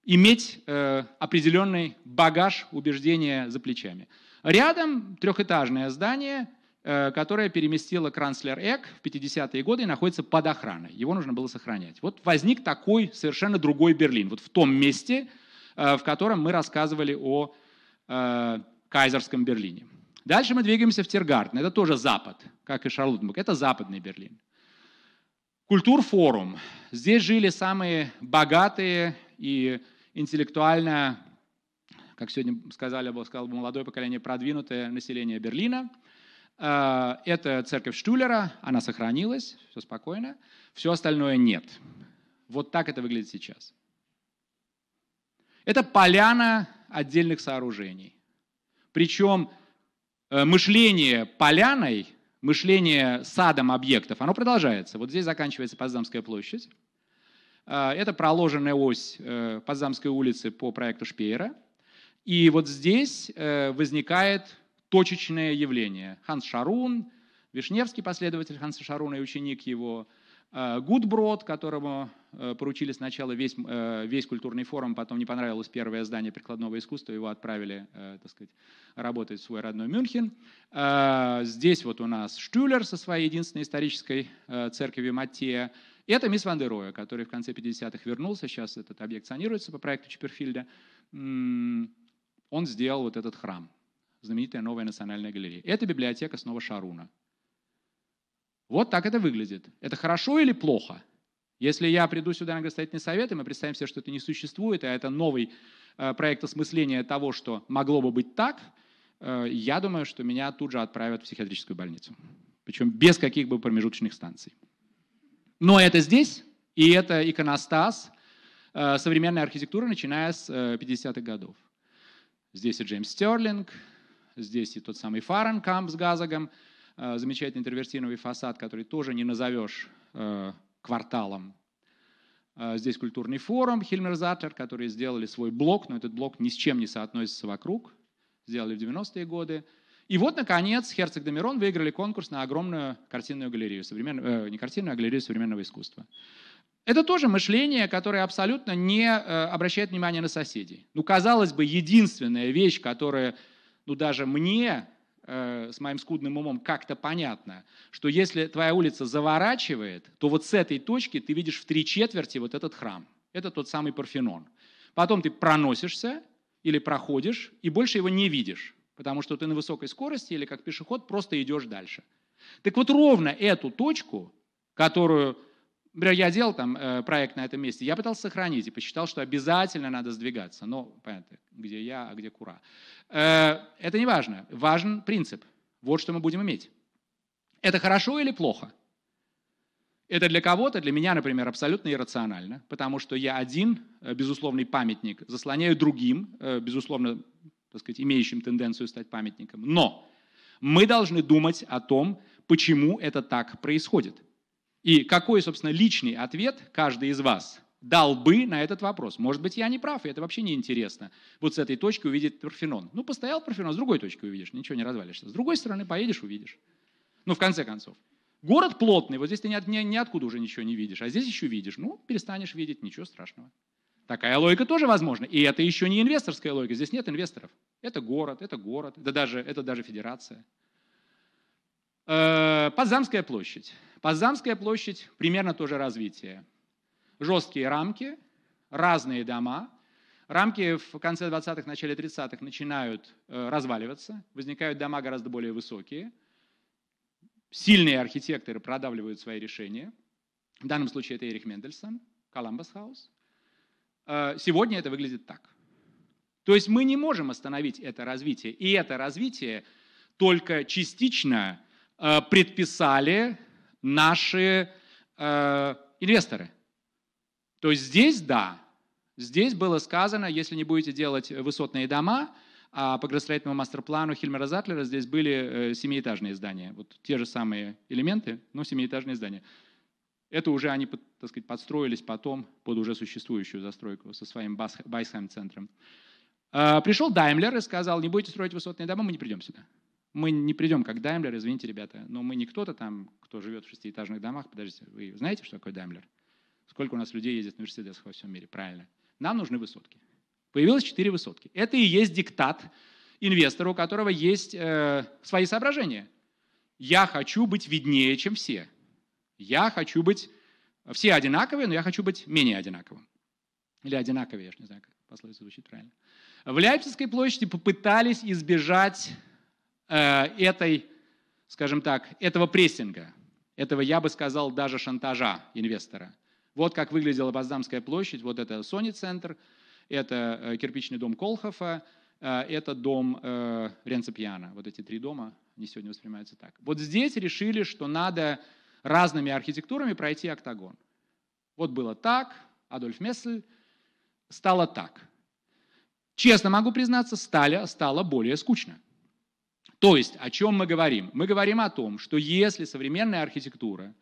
иметь э, определенный багаж убеждения за плечами. Рядом трехэтажное здание, э, которое переместило Кранслер Эк в 50-е годы и находится под охраной. Его нужно было сохранять. Вот возник такой совершенно другой Берлин. Вот в том месте, э, в котором мы рассказывали о э, кайзерском Берлине. Дальше мы двигаемся в Тиргартен. Это тоже запад, как и Шарлотенбург. Это западный Берлин. Культурфорум. Здесь жили самые богатые и интеллектуально, как сегодня сказали, сказал бы молодое поколение, продвинутое население Берлина. Э, это церковь Штюлера, она сохранилась, все спокойно. Все остальное нет. Вот так это выглядит сейчас. Это поляна отдельных сооружений. Причем э, мышление поляной мышление садом объектов, оно продолжается. Вот здесь заканчивается Потсдамская площадь. А, это проложенная ось э, Потсдамской улицы по проекту Шпеера. И вот здесь э, возникает точечное явление. Ханс Шарун, Вишневский последователь Ханса Шаруна и ученик его, э, Гудброд, которому Э, поручили сначала весь, э, весь культурный форум, потом не понравилось первое здание прикладного искусства, его отправили, э, так сказать, работать в свой родной Мюнхен. Здесь вот у нас Штюлер со своей единственной исторической церковью Матея. это мисс Ван Роя, который в конце 50-х вернулся, сейчас этот объект санируется по проекту Чиперфильда. Он сделал вот этот храм, знаменитая новая национальная галерея. Это библиотека снова Шаруна. Вот так это выглядит. Это хорошо или плохо? Если я приду сюда на градостроительный совет, и мы представим себе, что это не существует, а это новый э, проект осмысления того, что могло бы быть так, э, я думаю, что меня тут же отправят в психиатрическую больницу. Причем без каких бы промежуточных станций. Но это здесь, и это иконостас э, современной архитектуры, начиная с 50-х годов. Здесь и Джеймс Стерлинг, здесь и тот самый Фаренкамп с Газагом, замечательный интерверсивный фасад, который тоже не назовешь кварталом. Э, здесь культурный форум Хильмерзатер, которые сделали свой блок, но этот блок ни с чем не соотносится вокруг, сделали в 90-е годы. И вот, наконец, Херцог Дамирон выиграли конкурс на огромную картинную галерею, современную, э, не картинную, а галерею современного искусства. Это тоже мышление, которое абсолютно не э, обращает внимания на соседей. Ну, казалось бы, единственная вещь, которая, ну, даже мне, Э, с моим скудным умом как-то понятно, что если твоя улица заворачивает, то вот с этой точки ты видишь в три четверти вот этот храм. Это тот самый Парфенон. Потом ты проносишься или проходишь, и больше его не видишь, потому что ты на высокой скорости или как пешеход просто идешь дальше. Так вот ровно эту точку, которую Например, я делал там э, проект на этом месте, я пытался сохранить и посчитал, что обязательно надо сдвигаться. Но понятно, где я, а где кура. Э, это не важно. Важен принцип. Вот что мы будем иметь. Это хорошо или плохо? Это для кого-то, для меня, например, абсолютно иррационально, потому что я один, э, безусловный памятник, заслоняю другим, э, безусловно, так сказать, имеющим тенденцию стать памятником. Но мы должны думать о том, почему это так происходит. И какой, собственно, личный ответ каждый из вас дал бы на этот вопрос? Может быть, я не прав, и это вообще не интересно. Вот с этой точки увидит Парфенон. Ну, постоял Парфенон, с другой точки увидишь, ничего не развалишься. С другой стороны поедешь, увидишь. Ну, в конце концов. Город плотный, вот здесь ты ни, ни, уже ничего не видишь, а здесь еще видишь. Ну, перестанешь видеть, ничего страшного. Такая логика тоже возможна. И это еще не инвесторская логика, здесь нет инвесторов. Это город, это город, это даже, это даже федерация. Э, Потсдамская площадь. Потсдамская площадь примерно то же развитие. Жесткие рамки, разные дома. Рамки в конце 20-х, начале 30-х начинают э, разваливаться, возникают дома гораздо более высокие. Сильные архитекторы продавливают свои решения. В данном случае это Эрих Мендельсон, Коламбас Хаус. Э, сегодня это выглядит так. То есть мы не можем остановить это развитие. И это развитие только частично Э, предписали наши э, инвесторы. То есть здесь да, здесь было сказано, если не будете делать высотные дома, а по градостроительному мастер-плану Хильмера Затлера здесь были э, семиэтажные здания. Вот те же самые элементы, но семиэтажные здания. Это уже они, так сказать, подстроились потом под уже существующую застройку со своим Байсхайм-центром. Пришел Даймлер и сказал, не будете строить высотные дома, мы не придем сюда мы не придем как Даймлер, извините, ребята, но мы не кто-то там, кто живет в шестиэтажных домах. Подождите, вы знаете, что такое Даймлер? Сколько у нас людей ездит на Мерседесах во всем мире? Правильно. Нам нужны высотки. Появилось четыре высотки. Это и есть диктат инвестора, у которого есть э, свои соображения. Я хочу быть виднее, чем все. Я хочу быть... Все одинаковые, но я хочу быть менее одинаковым. Или одинаковее, я же не знаю, как пословица звучит правильно. В Лейпцигской площади попытались избежать Э, этой, скажем так, этого прессинга, этого, я бы сказал, даже шантажа инвестора. Вот как выглядела Поздамская площадь, вот это sony Center, это э, кирпичный дом Колхофа, э, это дом Ренцепьяна. Вот эти три дома, они сегодня воспринимаются так. Вот здесь решили, что надо разными архитектурами пройти октагон. Вот было так, Адольф Мессель, стало так. Честно могу признаться, стали, стало более скучно. То есть, о чем мы говорим? Мы говорим о том, что если современная архитектура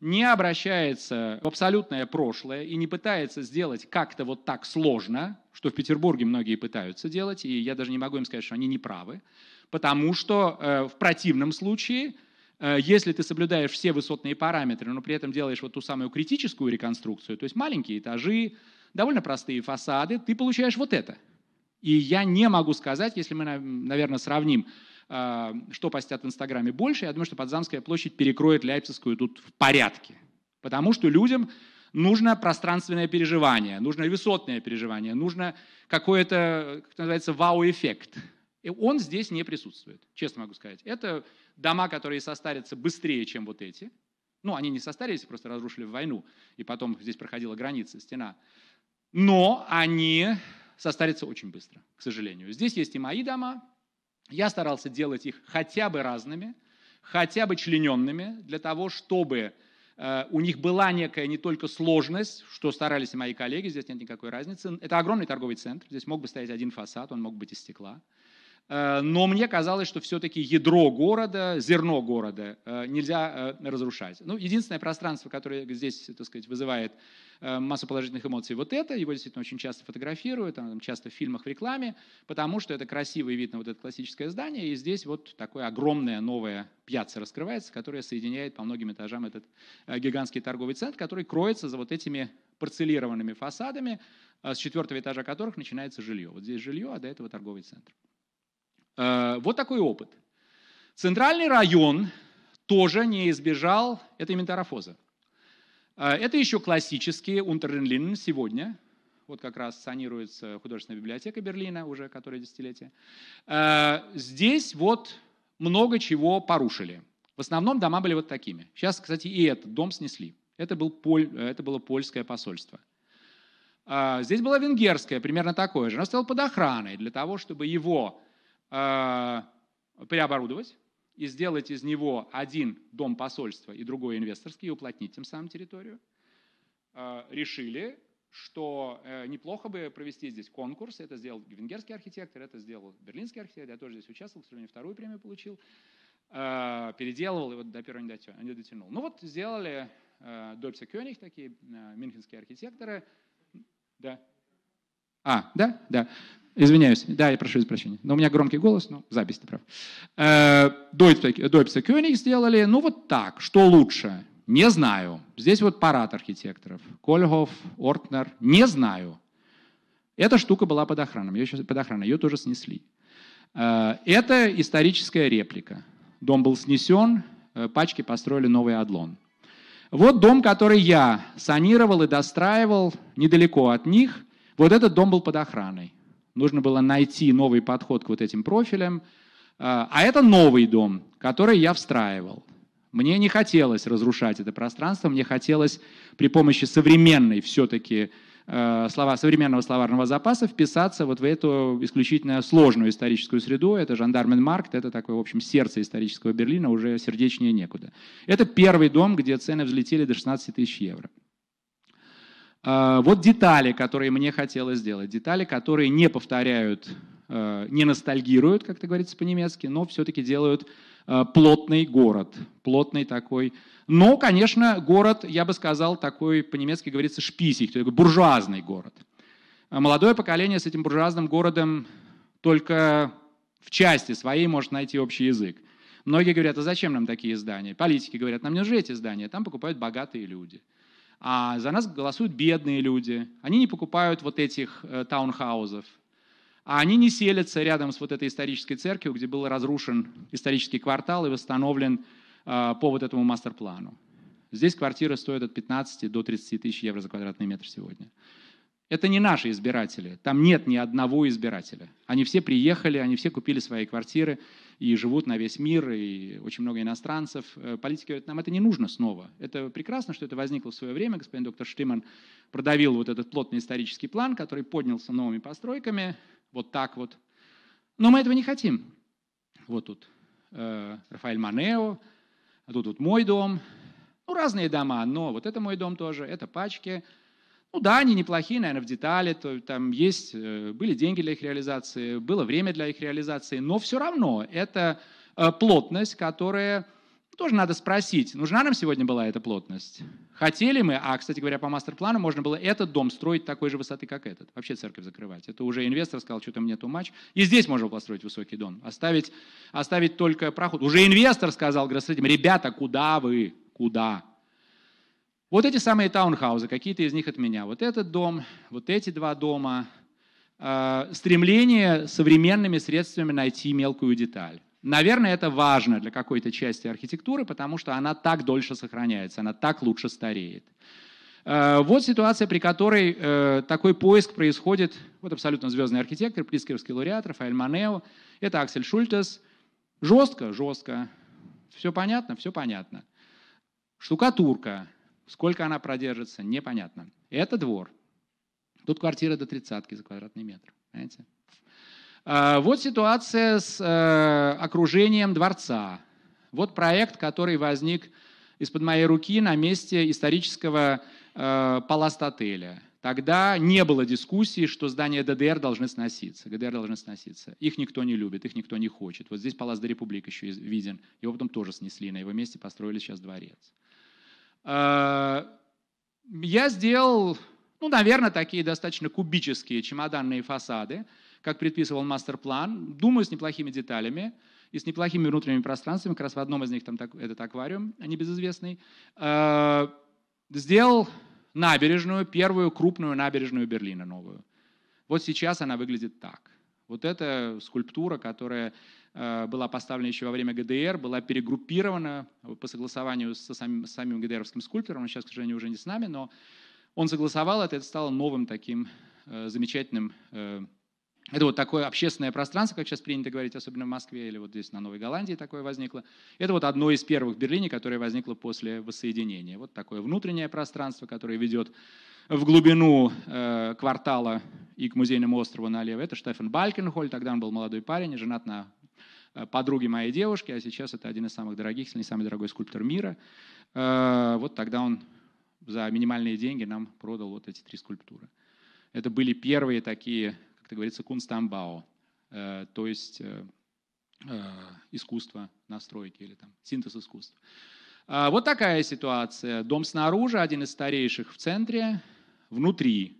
не обращается в абсолютное прошлое и не пытается сделать как-то вот так сложно, что в Петербурге многие пытаются делать, и я даже не могу им сказать, что они не правы, потому что э, в противном случае, э, если ты соблюдаешь все высотные параметры, но при этом делаешь вот ту самую критическую реконструкцию, то есть маленькие этажи, довольно простые фасады, ты получаешь вот это. И я не могу сказать, если мы, наверное, сравним Э, что постят в Инстаграме больше, я думаю, что Подзамская площадь перекроет Ляйпцигскую тут в порядке. Потому что людям нужно пространственное переживание, нужно высотное переживание, нужно какой-то, как называется, вау-эффект. И он здесь не присутствует, честно могу сказать. Это дома, которые состарятся быстрее, чем вот эти. Ну, они не состарились, просто разрушили в войну, и потом здесь проходила граница, стена. Но они состарятся очень быстро, к сожалению. Здесь есть и мои дома, я старался делать их хотя бы разными, хотя бы члененными, для того, чтобы э, у них была некая не только сложность, что старались и мои коллеги, здесь нет никакой разницы. Это огромный торговый центр, здесь мог бы стоять один фасад, он мог быть из стекла. Э, но мне казалось, что все-таки ядро города, зерно города э, нельзя э, разрушать. Ну, единственное пространство, которое здесь, так сказать, вызывает массу положительных эмоций, вот это, его действительно очень часто фотографируют, там, часто в фильмах, в рекламе, потому что это красивый вид на вот это классическое здание, и здесь вот такое огромное новое пьяца раскрывается, которое соединяет по многим этажам этот гигантский торговый центр, который кроется за вот этими парцелированными фасадами, с четвертого этажа которых начинается жилье. Вот здесь жилье, а до этого торговый центр. Э, вот такой опыт. Центральный район тоже не избежал этой метарофозы. Э, это еще классические Унтерренлинен сегодня. Вот как раз санируется художественная библиотека Берлина уже которое десятилетие. Э, здесь вот много чего порушили. В основном дома были вот такими. Сейчас, кстати, и этот дом снесли. Это, был поль, это было польское посольство. Здесь было венгерское, примерно такое же. Оно стояло под охраной для того, чтобы его Э, переоборудовать и сделать из него один дом посольства и другой инвесторский, и уплотнить тем самым территорию. Э, решили, что э, неплохо бы провести здесь конкурс. Это сделал венгерский архитектор, это сделал берлинский архитектор. Я тоже здесь участвовал, к сожалению, вторую премию получил. Переделывал и вот до первого не дотянул. Ну вот сделали Дольце Кёниг, такие мюнхенские архитекторы. Да. А, да? Да. Извиняюсь. Да, я прошу прощения. Но у меня громкий голос, но запись, ты прав. Э, Дойпса э, Кёниг сделали. Ну вот так. Что лучше? Не знаю. Здесь вот парад архитекторов. Кольгов, Ортнер. Не знаю. Эта штука была под охраной. Ее, сейчас, под охраной. Ее тоже снесли. Э, это историческая реплика. Дом был снесен, пачки построили новый адлон. Вот дом, который я санировал и достраивал недалеко от них – вот этот дом был под охраной. Нужно было найти новый подход к вот этим профилям. А, а это новый дом, который я встраивал. Мне не хотелось разрушать это пространство, мне хотелось при помощи современной все-таки э, слова современного словарного запаса вписаться вот в эту исключительно сложную историческую среду. Это Жандармен Маркт, это такое, в общем, сердце исторического Берлина, уже сердечнее некуда. Это первый дом, где цены взлетели до 16 тысяч евро. А, вот детали, которые мне хотелось сделать. Детали, которые не повторяют, э, не ностальгируют, как это говорится по-немецки, но все-таки делают э, плотный город. Плотный такой. Но, конечно, город, я бы сказал, такой по-немецки говорится шписик, такой буржуазный город. А молодое поколение с этим буржуазным городом только в части своей может найти общий язык. Многие говорят, а зачем нам такие здания? Политики говорят, нам не нужны эти здания, там покупают богатые люди. А за нас голосуют бедные люди. Они не покупают вот этих э, таунхаузов. А они не селятся рядом с вот этой исторической церковью, где был разрушен исторический квартал и восстановлен э, по вот этому мастер-плану. Здесь квартиры стоят от 15 до 30 тысяч евро за квадратный метр сегодня. Это не наши избиратели. Там нет ни одного избирателя. Они все приехали, они все купили свои квартиры и живут на весь мир, и очень много иностранцев. Э, политики говорят, нам это не нужно снова. Это прекрасно, что это возникло в свое время. Господин доктор Штиман продавил вот этот плотный исторический план, который поднялся новыми постройками, вот так вот. Но мы этого не хотим. Вот тут э, Рафаэль Манео, а тут вот мой дом. Ну, разные дома, но вот это мой дом тоже, это пачки – ну да, они неплохие, наверное, в детали, то, там есть, э, были деньги для их реализации, было время для их реализации, но все равно это э, плотность, которая тоже надо спросить, нужна нам сегодня была эта плотность? Хотели мы, а, кстати говоря, по мастер-плану можно было этот дом строить такой же высоты, как этот. Вообще церковь закрывать. Это уже инвестор сказал, что-то мне тумач. И здесь можно построить высокий дом. Оставить, оставить только проход. Уже инвестор сказал градостроителям, ребята, куда вы? Куда? Вот эти самые таунхаузы, какие-то из них от меня. Вот этот дом, вот эти два дома. Э, стремление современными средствами найти мелкую деталь. Наверное, это важно для какой-то части архитектуры, потому что она так дольше сохраняется, она так лучше стареет. Э, вот ситуация, при которой э, такой поиск происходит. Вот абсолютно звездный архитектор, Плискерский лауреат, Рафаэль Манео. Это Аксель Шультес. Жестко, жестко. Все понятно, все понятно. Штукатурка, Сколько она продержится, непонятно. Это двор. Тут квартира до тридцатки за квадратный метр. Понимаете? А, вот ситуация с э, окружением дворца. Вот проект, который возник из-под моей руки на месте исторического э, паласт-отеля. Тогда не было дискуссии, что здания ДДР должны сноситься. ГДР должны сноситься. Их никто не любит, их никто не хочет. Вот здесь Палас де Републик еще виден. Его потом тоже снесли. На его месте построили сейчас дворец. Э, я сделал, ну, наверное, такие достаточно кубические чемоданные фасады, как предписывал мастер-план, думаю, с неплохими деталями и с неплохими внутренними пространствами, как раз в одном из них там так, этот аквариум, а небезызвестный, э, сделал набережную, первую крупную набережную Берлина новую. Вот сейчас она выглядит так. Вот это скульптура, которая Э, была поставлена еще во время ГДР, была перегруппирована по согласованию со самим, с самим ГДРовским скульптором, он сейчас, к сожалению, уже не с нами, но он согласовал это, это стало новым таким э, замечательным э, это вот такое общественное пространство, как сейчас принято говорить, особенно в Москве или вот здесь на Новой Голландии такое возникло. Это вот одно из первых в Берлине, которое возникло после воссоединения. Вот такое внутреннее пространство, которое ведет в глубину квартала и к музейному острову налево. Это Штефан Балькенхоль, тогда он был молодой парень, женат на Э, подруги моей девушки, а сейчас это один из самых дорогих, если не самый дорогой скульптор мира. Э, вот тогда он за минимальные деньги нам продал вот эти три скульптуры. Это были первые такие, как это говорится, кунстамбао, э, то есть искусство настройки или там синтез искусства. Вот такая ситуация. Дом снаружи, один из старейших в центре, внутри.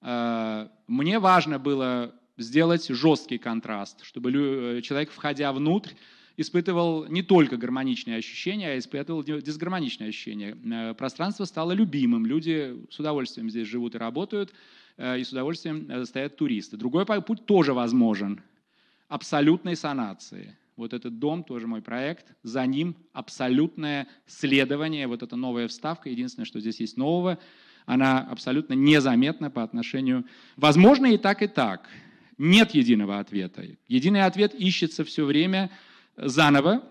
Мне важно было сделать жесткий контраст, чтобы э, человек, входя внутрь, испытывал не только гармоничные ощущения, а испытывал дисгармоничные ощущения. Э, пространство стало любимым, люди с удовольствием здесь живут и работают, э, и с удовольствием стоят туристы. Другой путь тоже возможен. Абсолютной санации. Вот этот дом, тоже мой проект, за ним абсолютное следование, вот эта новая вставка, единственное, что здесь есть нового, она абсолютно незаметна по отношению, возможно, и так, и так. Нет единого ответа. Единый ответ ищется все время заново,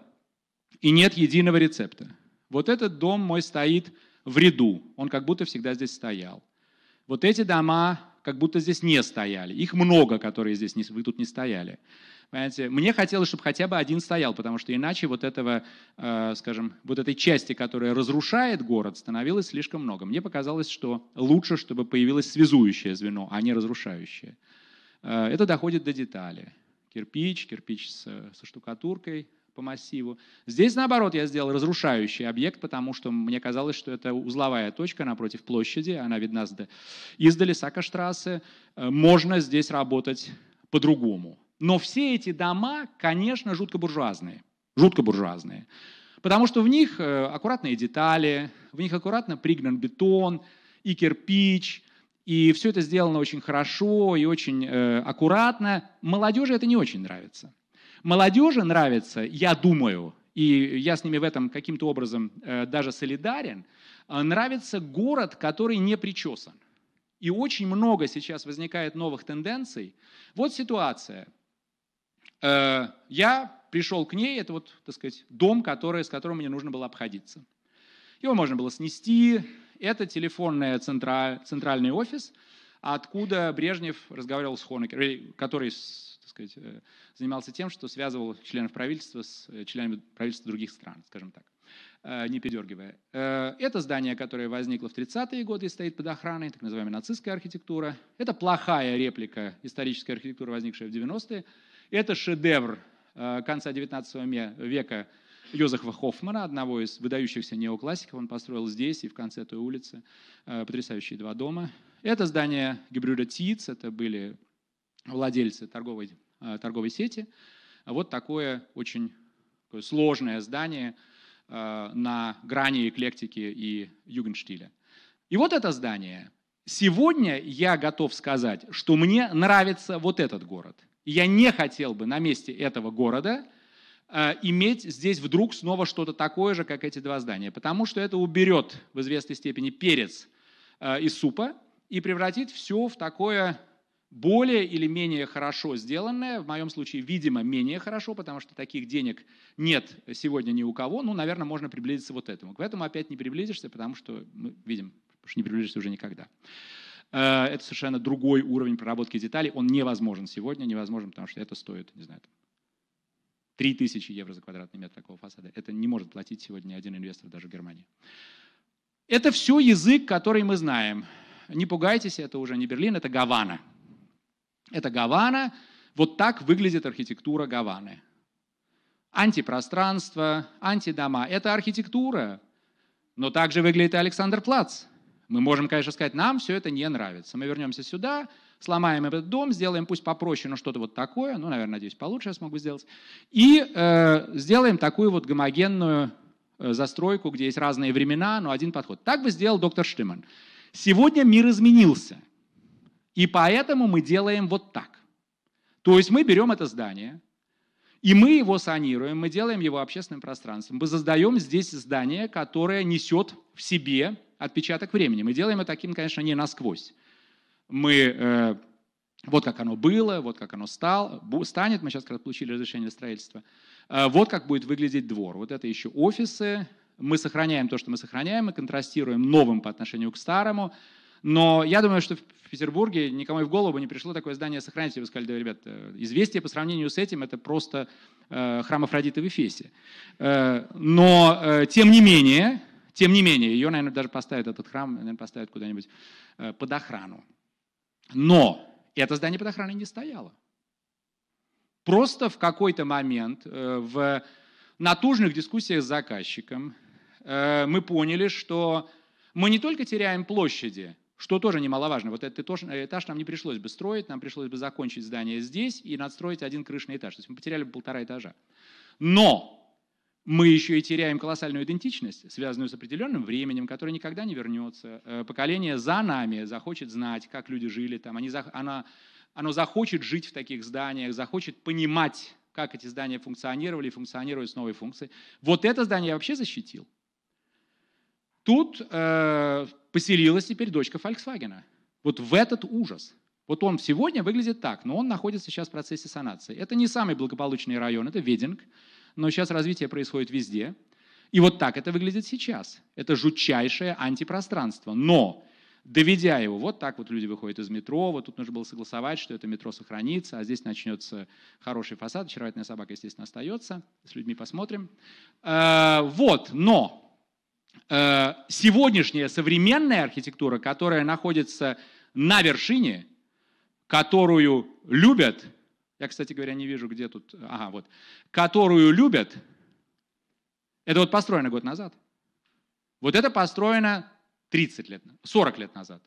и нет единого рецепта. Вот этот дом мой стоит в ряду, он как будто всегда здесь стоял. Вот эти дома как будто здесь не стояли. Их много, которые здесь не, вы тут не стояли. Понимаете? Мне хотелось, чтобы хотя бы один стоял, потому что иначе вот этого, э, скажем, вот этой части, которая разрушает город, становилось слишком много. Мне показалось, что лучше, чтобы появилось связующее звено, а не разрушающее. Э, это доходит до детали. Кирпич, кирпич со, штукатуркой по массиву. Здесь, наоборот, я сделал разрушающий объект, потому что мне казалось, что это узловая точка напротив площади, она видна издали Сакаштрассе. Э, можно здесь работать по-другому. Но все эти дома, конечно, жутко буржуазные. Жутко буржуазные. Потому что в них э, аккуратные детали, в них аккуратно пригнан бетон и кирпич – и все это сделано очень хорошо и очень э, аккуратно. Молодежи это не очень нравится. Молодежи нравится, я думаю, и я с ними в этом каким-то образом э, даже солидарен, э, нравится город, который не причесан. И очень много сейчас возникает новых тенденций. Вот ситуация. Э, я пришел к ней, это вот, так сказать, дом, который, с которым мне нужно было обходиться. Его можно было снести, это телефонный центра, центральный офис, откуда Брежнев разговаривал с Хонекером, который так сказать, э, занимался тем, что связывал членов правительства с э, членами правительства других стран, скажем так э, не передергивая. Это здание, которое возникло в 30-е годы и стоит под охраной, так называемая нацистская архитектура. Это плохая реплика исторической архитектуры, возникшая в 90-е. Это шедевр конца 19 века Йозефа Хоффмана, одного из выдающихся неоклассиков. Он построил здесь и в конце той улицы э, потрясающие два дома. Это здание Гебрюля Тиц, это были владельцы торговой, э, торговой сети. Вот такое очень такое сложное здание э, на грани эклектики и югенштиля. И вот это здание. Сегодня я готов сказать, что мне нравится вот этот город. Я не хотел бы на месте этого города – Э, иметь здесь вдруг снова что-то такое же, как эти два здания, потому что это уберет в известной степени перец э, из супа и превратит все в такое более или менее хорошо сделанное, в моем случае, видимо, менее хорошо, потому что таких денег нет сегодня ни у кого, ну, наверное, можно приблизиться вот этому. К этому опять не приблизишься, потому что, мы ну, видим, что не приблизишься уже никогда. Э, это совершенно другой уровень проработки деталей, он невозможен сегодня, невозможен, потому что это стоит, не знаю, 3000 евро за квадратный метр такого фасада. Это не может платить сегодня один инвестор даже в Германии. Это все язык, который мы знаем. Не пугайтесь, это уже не Берлин, это Гавана. Это Гавана. Вот так выглядит архитектура Гаваны. Антипространство, антидома. Это архитектура. Но также выглядит и Александр Плац. Мы можем, конечно, сказать, нам все это не нравится. Мы вернемся сюда, сломаем этот дом, сделаем пусть попроще, но что-то вот такое, ну, наверное, надеюсь, получше я смогу сделать, и э, сделаем такую вот гомогенную э, застройку, где есть разные времена, но один подход. Так бы сделал доктор Штиман. Сегодня мир изменился, и поэтому мы делаем вот так. То есть мы берем это здание, и мы его санируем, мы делаем его общественным пространством. Мы создаем здесь здание, которое несет в себе отпечаток времени. Мы делаем это таким, конечно, не насквозь мы э, вот как оно было, вот как оно стало, станет, мы сейчас как раз получили разрешение строительства, э, вот как будет выглядеть двор. Вот это еще офисы, мы сохраняем то, что мы сохраняем, мы контрастируем новым по отношению к старому, но я думаю, что в Петербурге никому и в голову не пришло такое здание сохранить. Вы сказали, да, ребят, э, известие по сравнению с этим – это просто храм Афродиты в Эфесе. но, тем не менее, тем не менее, ее, наверное, даже поставят, этот храм, наверное, поставят куда-нибудь под охрану. Но это здание под охраной не стояло. Просто в какой-то момент э, в натужных дискуссиях с заказчиком э, мы поняли, что мы не только теряем площади, что тоже немаловажно. Вот этот этаж, нам не пришлось бы строить, нам пришлось бы закончить здание здесь и надстроить один крышный этаж. То есть мы потеряли бы полтора этажа. Но мы еще и теряем колоссальную идентичность, связанную с определенным временем, которое никогда не вернется. Э, поколение за нами захочет знать, как люди жили там. Они, она, оно захочет жить в таких зданиях, захочет понимать, как эти здания функционировали и функционируют с новой функцией. Вот это здание я вообще защитил. Тут э, поселилась теперь дочка Фольксвагена. Вот в этот ужас. Вот он сегодня выглядит так, но он находится сейчас в процессе санации. Это не самый благополучный район, это Вединг но сейчас развитие происходит везде. И вот так это выглядит сейчас. Это жутчайшее антипространство. Но доведя его, вот так вот люди выходят из метро, вот тут нужно было согласовать, что это метро сохранится, а здесь начнется хороший фасад, очаровательная собака, естественно, остается, с людьми посмотрим. Э, вот, но э, сегодняшняя современная архитектура, которая находится на вершине, которую любят, я, кстати говоря, не вижу, где тут... Ага, вот. Которую любят. Это вот построено год назад. Вот это построено 30 лет, 40 лет назад.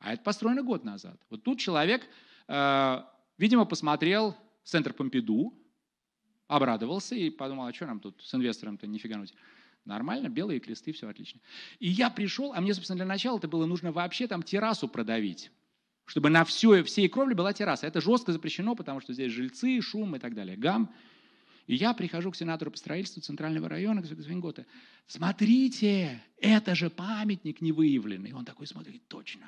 А это построено год назад. Вот тут человек, э, видимо, посмотрел центр Помпиду, обрадовался и подумал, а что нам тут с инвестором-то не фигануть? Нормально, белые кресты, все отлично. И я пришел, а мне, собственно, для начала это было нужно вообще там террасу продавить чтобы на все, всей кровле была терраса. Это жестко запрещено, потому что здесь жильцы, шум и так далее, гам. И я прихожу к сенатору по строительству Центрального района, к Звенготе, смотрите, это же памятник невыявленный. Он такой смотрит, точно,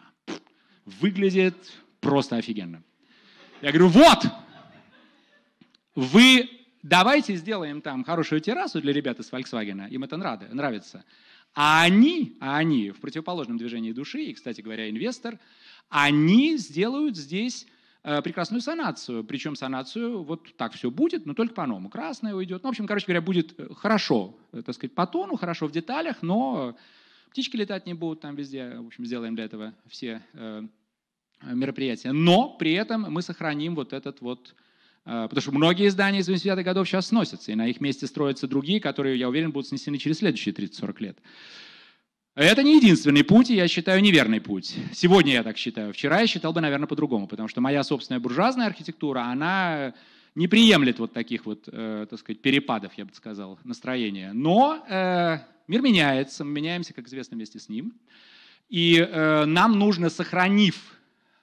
выглядит просто офигенно. Я говорю, вот, вы давайте сделаем там хорошую террасу для ребят из Volkswagen, им это нравится. А они, а они в противоположном движении души, и, кстати говоря, инвестор, они сделают здесь э, прекрасную санацию, Причем санацию вот так все будет, но только по-новому. Красное уйдет. Ну, в общем, короче говоря, будет э, хорошо, э, так сказать, по тону, хорошо в деталях, но птички летать не будут там везде. В общем, сделаем для этого все мероприятия. Но при этом мы сохраним вот этот вот Потому что многие здания из 80-х годов сейчас сносятся, и на их месте строятся другие, которые, я уверен, будут снесены через следующие 30-40 лет. Это не единственный путь, и я считаю неверный путь. Сегодня я так считаю. Вчера я считал бы, наверное, по-другому, потому что моя собственная буржуазная архитектура, она не приемлет вот таких вот, э, так сказать, перепадов, я бы сказал, настроения. Но э, мир меняется, мы меняемся, как известно, вместе с ним. И э, нам нужно, сохранив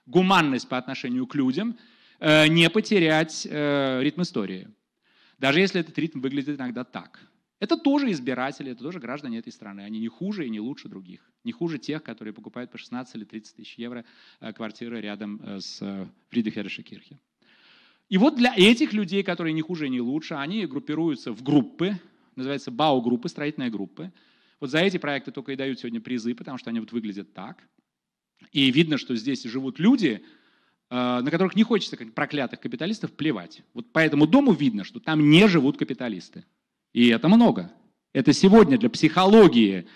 гуманность по отношению к людям, э, не потерять э, ритм истории. Даже если этот ритм выглядит иногда так – это тоже избиратели, это тоже граждане этой страны. Они не хуже и не лучше других. Не хуже тех, которые покупают по 16 или 30 тысяч евро э, квартиры рядом э, с э, Фридрихерши Кирхе. И вот для этих людей, которые не хуже и не лучше, они группируются в группы, называются бао группы строительные группы. Вот за эти проекты только и дают сегодня призы, потому что они вот выглядят так. И видно, что здесь живут люди, на которых не хочется как проклятых капиталистов плевать. Вот по этому дому видно, что там не живут капиталисты. И это много. Это сегодня для психологии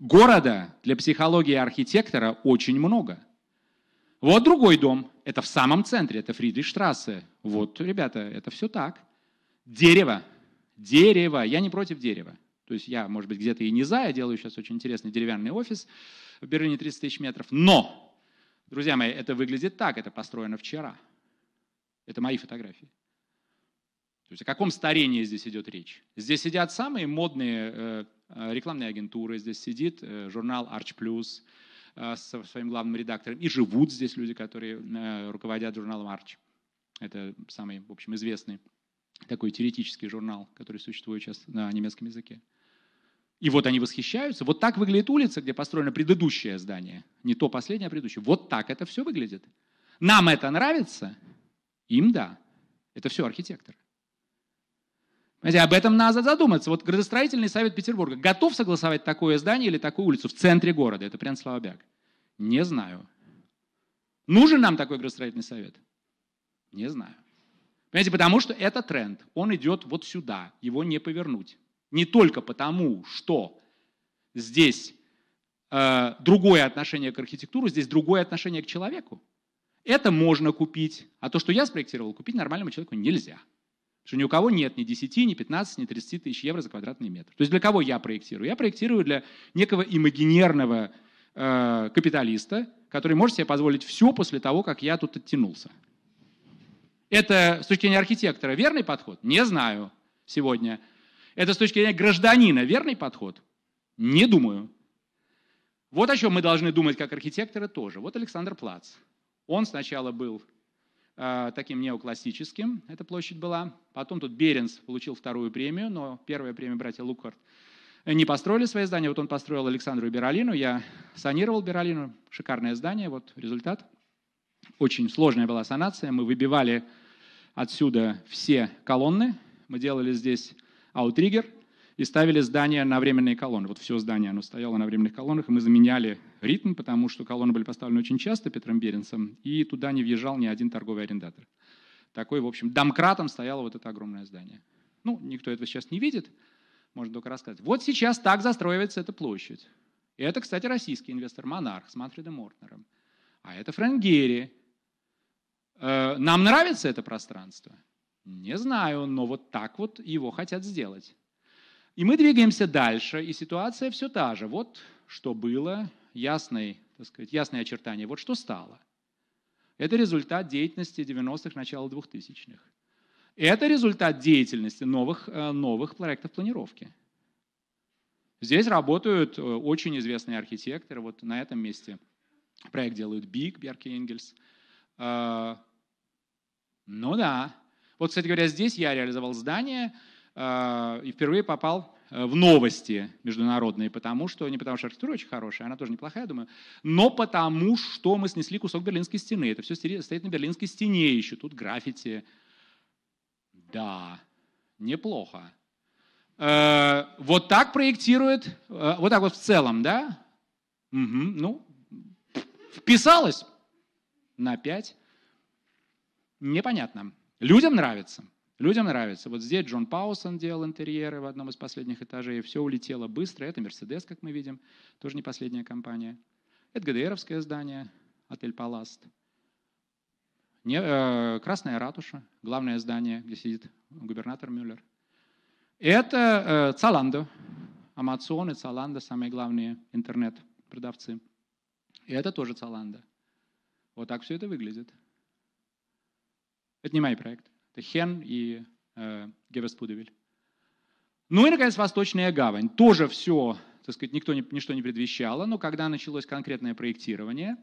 города, для психологии архитектора очень много. Вот другой дом. Это в самом центре, это Фридрихштрассе. Вот, ребята, это все так. Дерево. Дерево. Я не против дерева. То есть я, может быть, где-то и не за, я делаю сейчас очень интересный деревянный офис в Берлине 30 тысяч метров. Но, друзья мои, это выглядит так, это построено вчера. Это мои фотографии. То есть о каком старении здесь идет речь? Здесь сидят самые модные э, э, рекламные агентуры, здесь сидит э, журнал Arch Plus со своим главным редактором, и живут здесь люди, которые руководят журналом Arch. Это самый, в общем, известный такой теоретический журнал, который существует сейчас на немецком языке. И вот они восхищаются. Вот так выглядит улица, где построено предыдущее здание. Не то последнее, а предыдущее. Вот так это все выглядит. Нам это нравится, им да. Это все архитектор. Знаете, об этом надо задуматься. Вот градостроительный совет Петербурга готов согласовать такое здание или такую улицу в центре города? Это прям Славобяк. Не знаю. Нужен нам такой градостроительный совет? Не знаю. Понимаете, потому что это тренд. Он идет вот сюда, его не повернуть. Не только потому, что здесь э, другое отношение к архитектуре, здесь другое отношение к человеку. Это можно купить, а то, что я спроектировал, купить нормальному человеку нельзя что ни у кого нет ни 10, ни 15, ни 30 тысяч евро за квадратный метр. То есть для кого я проектирую? Я проектирую для некого имагинерного э, капиталиста, который может себе позволить все после того, как я тут оттянулся. Это с точки зрения архитектора верный подход? Не знаю сегодня. Это с точки зрения гражданина верный подход? Не думаю. Вот о чем мы должны думать как архитекторы тоже. Вот Александр Плац. Он сначала был Э, таким неоклассическим эта площадь была. Потом тут Беренс получил вторую премию, но первая премия братья Лукхарт э, не построили свои здания. Вот он построил Александру и Беролину, я санировал Беролину. Шикарное здание, вот результат. Очень сложная была санация. Мы выбивали отсюда все колонны. Мы делали здесь аутриггер и ставили здание на временные колонны. Вот все здание, оно стояло на временных колоннах, и мы заменяли ритм, потому что колонны были поставлены очень часто Петром Беренцем, и туда не въезжал ни один торговый арендатор. Такой, в общем, домкратом стояло вот это огромное здание. Ну, никто этого сейчас не видит, можно только рассказать. Вот сейчас так застроивается эта площадь. И это, кстати, российский инвестор «Монарх» с Манфредом Мортнером. А это Фрэнк Герри. Э, нам нравится это пространство? Не знаю, но вот так вот его хотят сделать. И мы двигаемся дальше, и ситуация все та же. Вот что было, ясные, так сказать, ясные очертания. Вот что стало. Это результат деятельности 90-х, начала 2000-х. Это результат деятельности новых, э, новых проектов планировки. Здесь работают э, очень известные архитекторы. Вот на этом месте проект делают Биг, Берк Энгельс. Э, ну да. Вот, кстати говоря, здесь я реализовал здание и впервые попал Э, в новости международные, потому что, не потому что архитектура очень хорошая, она тоже неплохая, я думаю, но потому что мы снесли кусок Берлинской стены. Это все стоит на Берлинской стене еще, тут граффити. Да, неплохо. Э, вот так проектирует, э, вот так вот в целом, да? Угу, ну, вписалось на пять? Непонятно. Людям нравится. Людям нравится. Вот здесь Джон Паусон делал интерьеры в одном из последних этажей. Все улетело быстро. Это Мерседес, как мы видим, тоже не последняя компания. Это ГДРовское здание, отель «Паласт». Не, э, Красная ратуша, главное здание, где сидит губернатор Мюллер. Это э, Цаландо, Амазон и Цаланда, самые главные интернет-продавцы. И это тоже Цаланда. Вот так все это выглядит. Это не мои проекты. Хен и э, Геверспудовиль. Ну и, наконец, Восточная гавань. Тоже все, так сказать, никто, ничто не предвещало, но когда началось конкретное проектирование,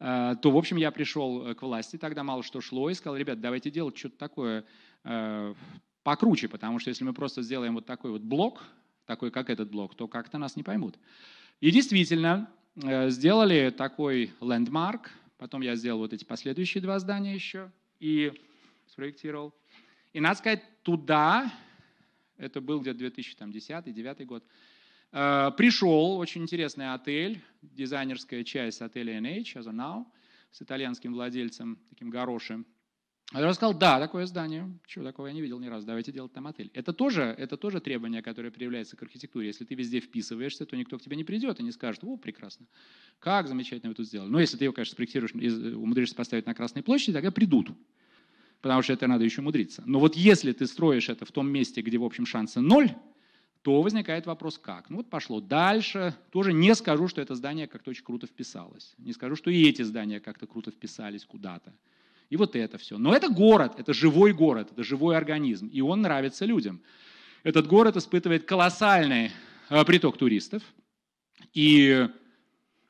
э, то, в общем, я пришел э, к власти, тогда мало что шло, и сказал, ребят, давайте делать что-то такое э, покруче, потому что если мы просто сделаем вот такой вот блок, такой, как этот блок, то как-то нас не поймут. И действительно, э, сделали такой лендмарк, потом я сделал вот эти последующие два здания еще, и спроектировал. И надо сказать, туда, это был где-то 2010-2009 год, э, пришел очень интересный отель, дизайнерская часть отеля NH, As Now, с итальянским владельцем, таким горошем. А я сказал, да, такое здание, чего такого я не видел ни разу, давайте делать там отель. Это тоже, это тоже требование, которое проявляется к архитектуре. Если ты везде вписываешься, то никто к тебе не придет и не скажет, о, прекрасно, как замечательно вы тут сделали. Но если ты его, конечно, спроектируешь и умудришься поставить на Красной площади, тогда придут потому что это надо еще мудриться. Но вот если ты строишь это в том месте, где, в общем, шансы ноль, то возникает вопрос, как? Ну вот пошло дальше. Тоже не скажу, что это здание как-то очень круто вписалось. Не скажу, что и эти здания как-то круто вписались куда-то. И вот это все. Но это город, это живой город, это живой организм, и он нравится людям. Этот город испытывает колоссальный э, приток туристов и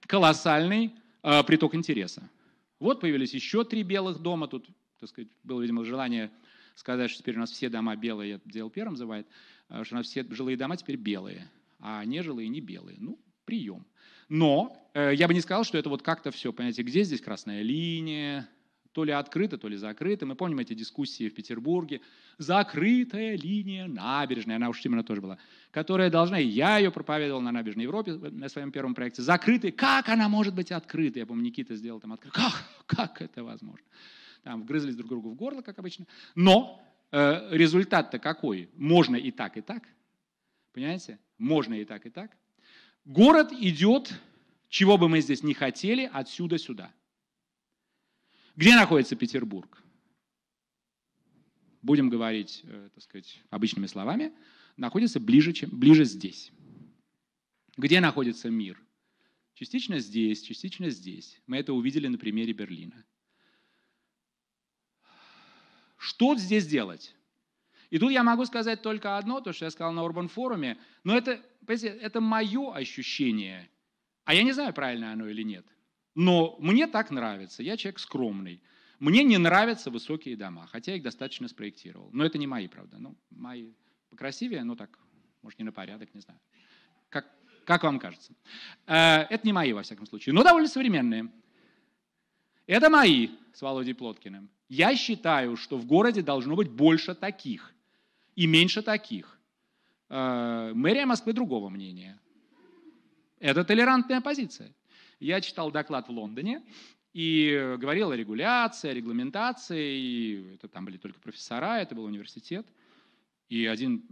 колоссальный э, приток интереса. Вот появились еще три белых дома, тут так сказать, было, видимо, желание сказать, что теперь у нас все дома белые, Я делал первым называет, э, что у нас все жилые дома теперь белые, а нежилые не белые. Ну, прием. Но э, я бы не сказал, что это вот как-то все, понимаете, где здесь красная линия, то ли открыто, то ли закрыто. Мы помним эти дискуссии в Петербурге. Закрытая линия набережной, она уж именно тоже была, которая должна, и я ее проповедовал на набережной Европе на своем первом проекте, Закрытая. Как она может быть открыта? Я помню, Никита сделал там открытую. Как? Как это возможно? там вгрызлись друг другу в горло, как обычно. Но э, результат-то какой? Можно и так, и так. Понимаете? Можно и так, и так. Город идет, чего бы мы здесь не хотели, отсюда сюда. Где находится Петербург? Будем говорить, э, так сказать, обычными словами, находится ближе, чем, ближе здесь. Где находится мир? Частично здесь, частично здесь. Мы это увидели на примере Берлина. Что здесь делать? И тут я могу сказать только одно, то, что я сказал на Урбан форуме, но это, это мое ощущение, а я не знаю, правильно оно или нет. Но мне так нравится, я человек скромный. Мне не нравятся высокие дома, хотя я их достаточно спроектировал. Но это не мои, правда. Ну, мои покрасивее, но так, может, не на порядок, не знаю. Как, как вам кажется? Э, это не мои, во всяком случае, но довольно современные. Это мои с Володей Плоткиным. Я считаю, что в городе должно быть больше таких и меньше таких. Э, мэрия Москвы другого мнения. Это толерантная позиция. Я читал доклад в Лондоне и говорил о регуляции, о регламентации. И это там были только профессора, это был университет. И один...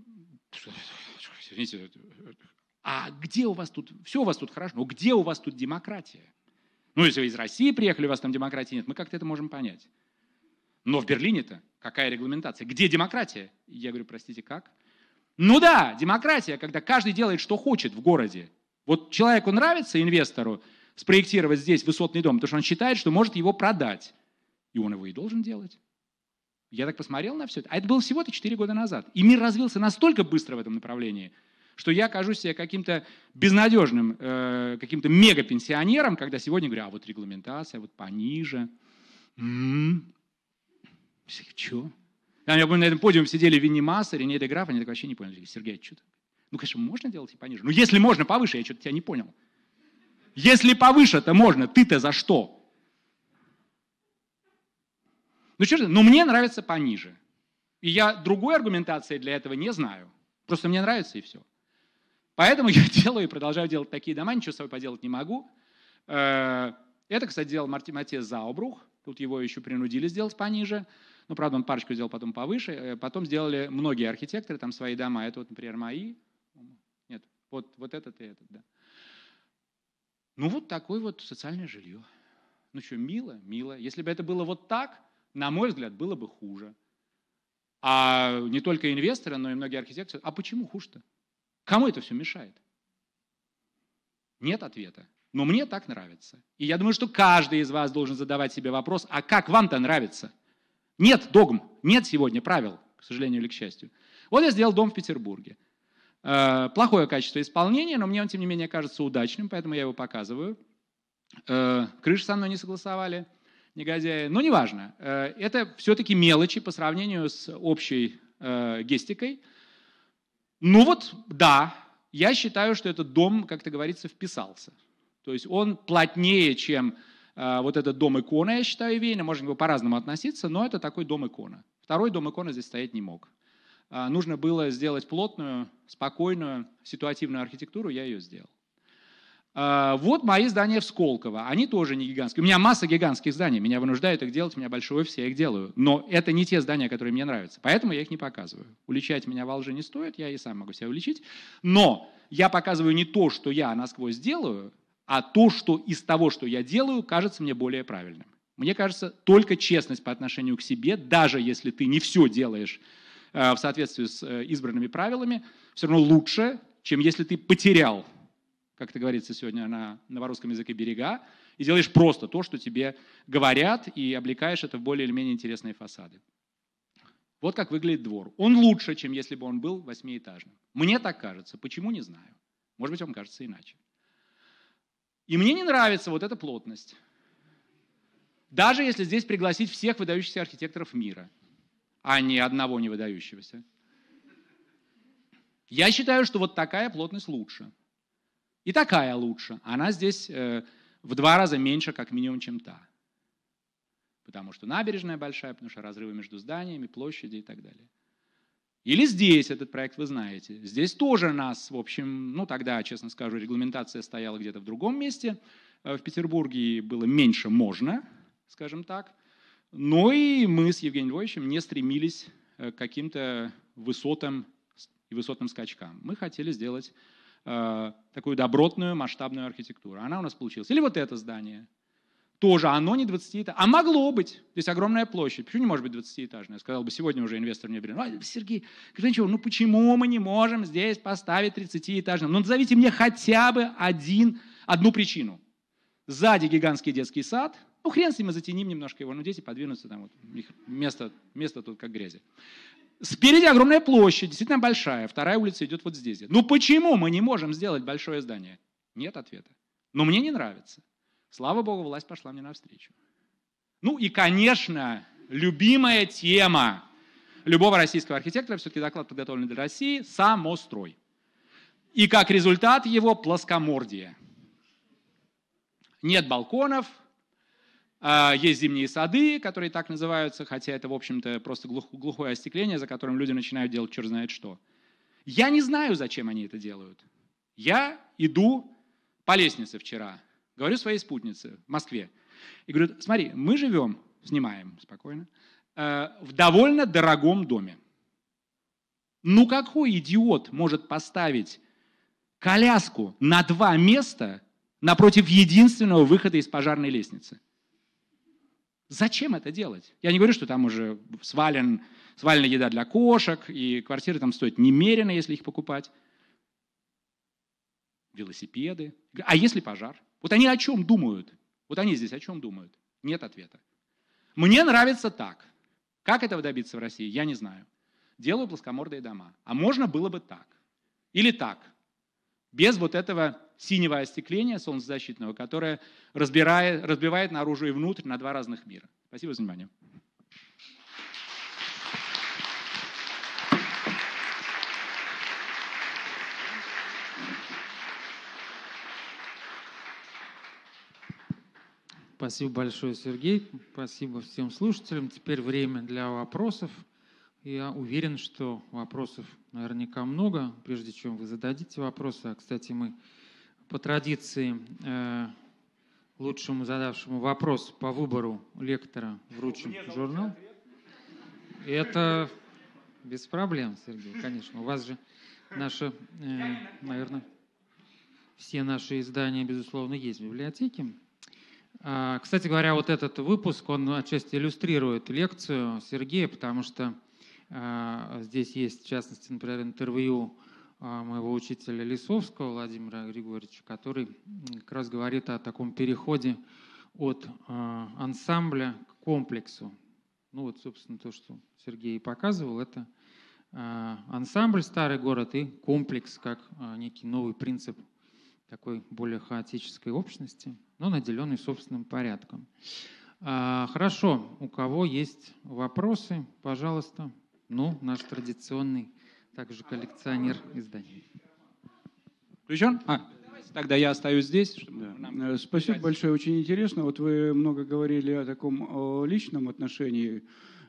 Извините, а где у вас тут... Все у вас тут хорошо, но ну, где у вас тут демократия? Ну, если вы из России приехали, у вас там демократии нет, мы как-то это можем понять. Но в Берлине-то какая регламентация? Где демократия? Я говорю, простите, как? Ну да, демократия, когда каждый делает, что хочет в городе. Вот человеку нравится, инвестору, спроектировать здесь высотный дом, потому что он считает, что может его продать. И он его и должен делать. Я так посмотрел на все это. А это было всего-то 4 года назад. И мир развился настолько быстро в этом направлении, что я кажусь себе каким-то безнадежным, э, каким-то мегапенсионером, когда сегодня говорю, а вот регламентация, вот пониже. М-м-м. Все, что? Там, я помню, на этом подиуме сидели Винни Масса, Рене де они так вообще не поняли. Сергей, а что ты? Ну, конечно, можно делать и пониже. Ну, если можно повыше, я что-то тебя не понял. Если повыше-то можно, ты-то за что? Ну, что же, ну, мне нравится пониже. И я другой аргументации для этого не знаю. Просто мне нравится и все. Поэтому я делаю и продолжаю делать такие дома, ничего с собой поделать не могу. Э, это, кстати, делал Матье Заубрух. Тут его еще принудили сделать пониже. Ну, правда, он парочку сделал потом повыше. Э, потом сделали многие архитекторы там свои дома. Это вот, например, мои. Нет, вот, вот этот и этот, да. Ну, вот такое вот социальное жилье. Ну что, мило, мило. Если бы это было вот так, на мой взгляд, было бы хуже. А не только инвесторы, но и многие архитекторы. А почему хуже-то? Кому это все мешает? Нет ответа. Но мне так нравится. И я думаю, что каждый из вас должен задавать себе вопрос, а как вам-то нравится? Нет догм, нет сегодня правил, к сожалению или к счастью. Вот я сделал дом в Петербурге. Э, плохое качество исполнения, но мне он, тем не менее, кажется удачным, поэтому я его показываю. Э, Крыши со мной не согласовали, негодяи. Но ну, неважно. Э, это все-таки мелочи по сравнению с общей гестикой. Ну вот, да, я считаю, что этот дом, как-то говорится, вписался. То есть он плотнее, чем а, вот этот дом икона, я считаю, Вене, можно к нему по-разному относиться, но это такой дом икона. Второй дом икона здесь стоять не мог. А, нужно было сделать плотную, спокойную, ситуативную архитектуру, я ее сделал. А, вот мои здания в Сколково. Они тоже не гигантские. У меня масса гигантских зданий. Меня вынуждают их делать, у меня большой офис, я их делаю. Но это не те здания, которые мне нравятся. Поэтому я их не показываю. Уличать меня во лжи не стоит, я и сам могу себя уличить. Но я показываю не то, что я насквозь делаю, а то, что из того, что я делаю, кажется мне более правильным. Мне кажется, только честность по отношению к себе, даже если ты не все делаешь э, в соответствии с э, избранными правилами, все равно лучше, чем если ты потерял, как это говорится сегодня на новорусском языке, берега, и делаешь просто то, что тебе говорят, и облекаешь это в более или менее интересные фасады. Вот как выглядит двор. Он лучше, чем если бы он был восьмиэтажным. Мне так кажется. Почему, не знаю. Может быть, вам кажется иначе. И мне не нравится вот эта плотность. Даже если здесь пригласить всех выдающихся архитекторов мира, а не одного не выдающегося. Я считаю, что вот такая плотность лучше. И такая лучше. Она здесь э, в два раза меньше, как минимум, чем та. Потому что набережная большая, потому что разрывы между зданиями, площади и так далее. Или здесь этот проект вы знаете. Здесь тоже нас, в общем, ну тогда, честно скажу, регламентация стояла где-то в другом месте. Э, в Петербурге было меньше можно, скажем так. Но и мы с Евгением Львовичем не стремились э, к каким-то высотам и высотным скачкам. Мы хотели сделать э, такую добротную масштабную архитектуру. Она у нас получилась. Или вот это здание – тоже оно не 20-этажное. А могло быть. Здесь огромная площадь. Почему не может быть 20-этажное? Я Сказал бы сегодня уже инвестор мне блин, ну, а, Сергей Гринчев, ну почему мы не можем здесь поставить 30-этажное? Ну назовите мне хотя бы один, одну причину. Сзади гигантский детский сад. Ну хрен с ним, мы затяним немножко его, ну дети подвинутся там. Вот, место, место тут как грязи. Спереди огромная площадь, действительно большая. Вторая улица идет вот здесь. Ну почему мы не можем сделать большое здание? Нет ответа. Но мне не нравится. Слава Богу, власть пошла мне навстречу. Ну и, конечно, любимая тема любого российского архитектора, все-таки доклад подготовлен для России, самострой. И как результат его плоскомордие. Нет балконов, а, есть зимние сады, которые так называются, хотя это, в общем-то, просто глухое остекление, за которым люди начинают делать черт знает что. Я не знаю, зачем они это делают. Я иду по лестнице вчера. Говорю своей спутнице в Москве. И говорю, смотри, мы живем, снимаем спокойно, э, в довольно дорогом доме. Ну какой идиот может поставить коляску на два места напротив единственного выхода из пожарной лестницы? Зачем это делать? Я не говорю, что там уже свален, свалена еда для кошек, и квартиры там стоят немерено, если их покупать. Велосипеды. А если пожар? Вот они о чем думают? Вот они здесь о чем думают? Нет ответа. Мне нравится так. Как этого добиться в России, я не знаю. Делаю плоскомордые дома. А можно было бы так. Или так. Без вот этого синего остекления солнцезащитного, которое разбирает, разбивает наружу и внутрь на два разных мира. Спасибо за внимание. Спасибо большое, Сергей. Спасибо всем слушателям. Теперь время для вопросов. Я уверен, что вопросов наверняка много, прежде чем вы зададите вопросы. А, кстати, мы по традиции э, лучшему задавшему вопрос по выбору лектора вручим а журнал. Это без проблем, Сергей, конечно. У вас же наши, э, наверное, все наши издания, безусловно, есть в библиотеке. А, кстати говоря, вот этот выпуск, он отчасти иллюстрирует лекцию Сергея, потому что а, здесь есть, в частности, например, интервью а, моего учителя Лисовского Владимира Григорьевича, который как раз говорит о таком переходе от ансамбля к комплексу. Ну вот, собственно, то, что Сергей показывал, это ансамбль «Старый город» и комплекс как некий новый принцип такой более хаотической общности, но наделенной собственным порядком. А, хорошо, у кого есть вопросы, пожалуйста. Ну, наш традиционный, также коллекционер изданий. Включен? А, Тогда я остаюсь здесь. Чтобы да. Э, спасибо сказать. большое, очень интересно. Вот вы много говорили о таком личном отношении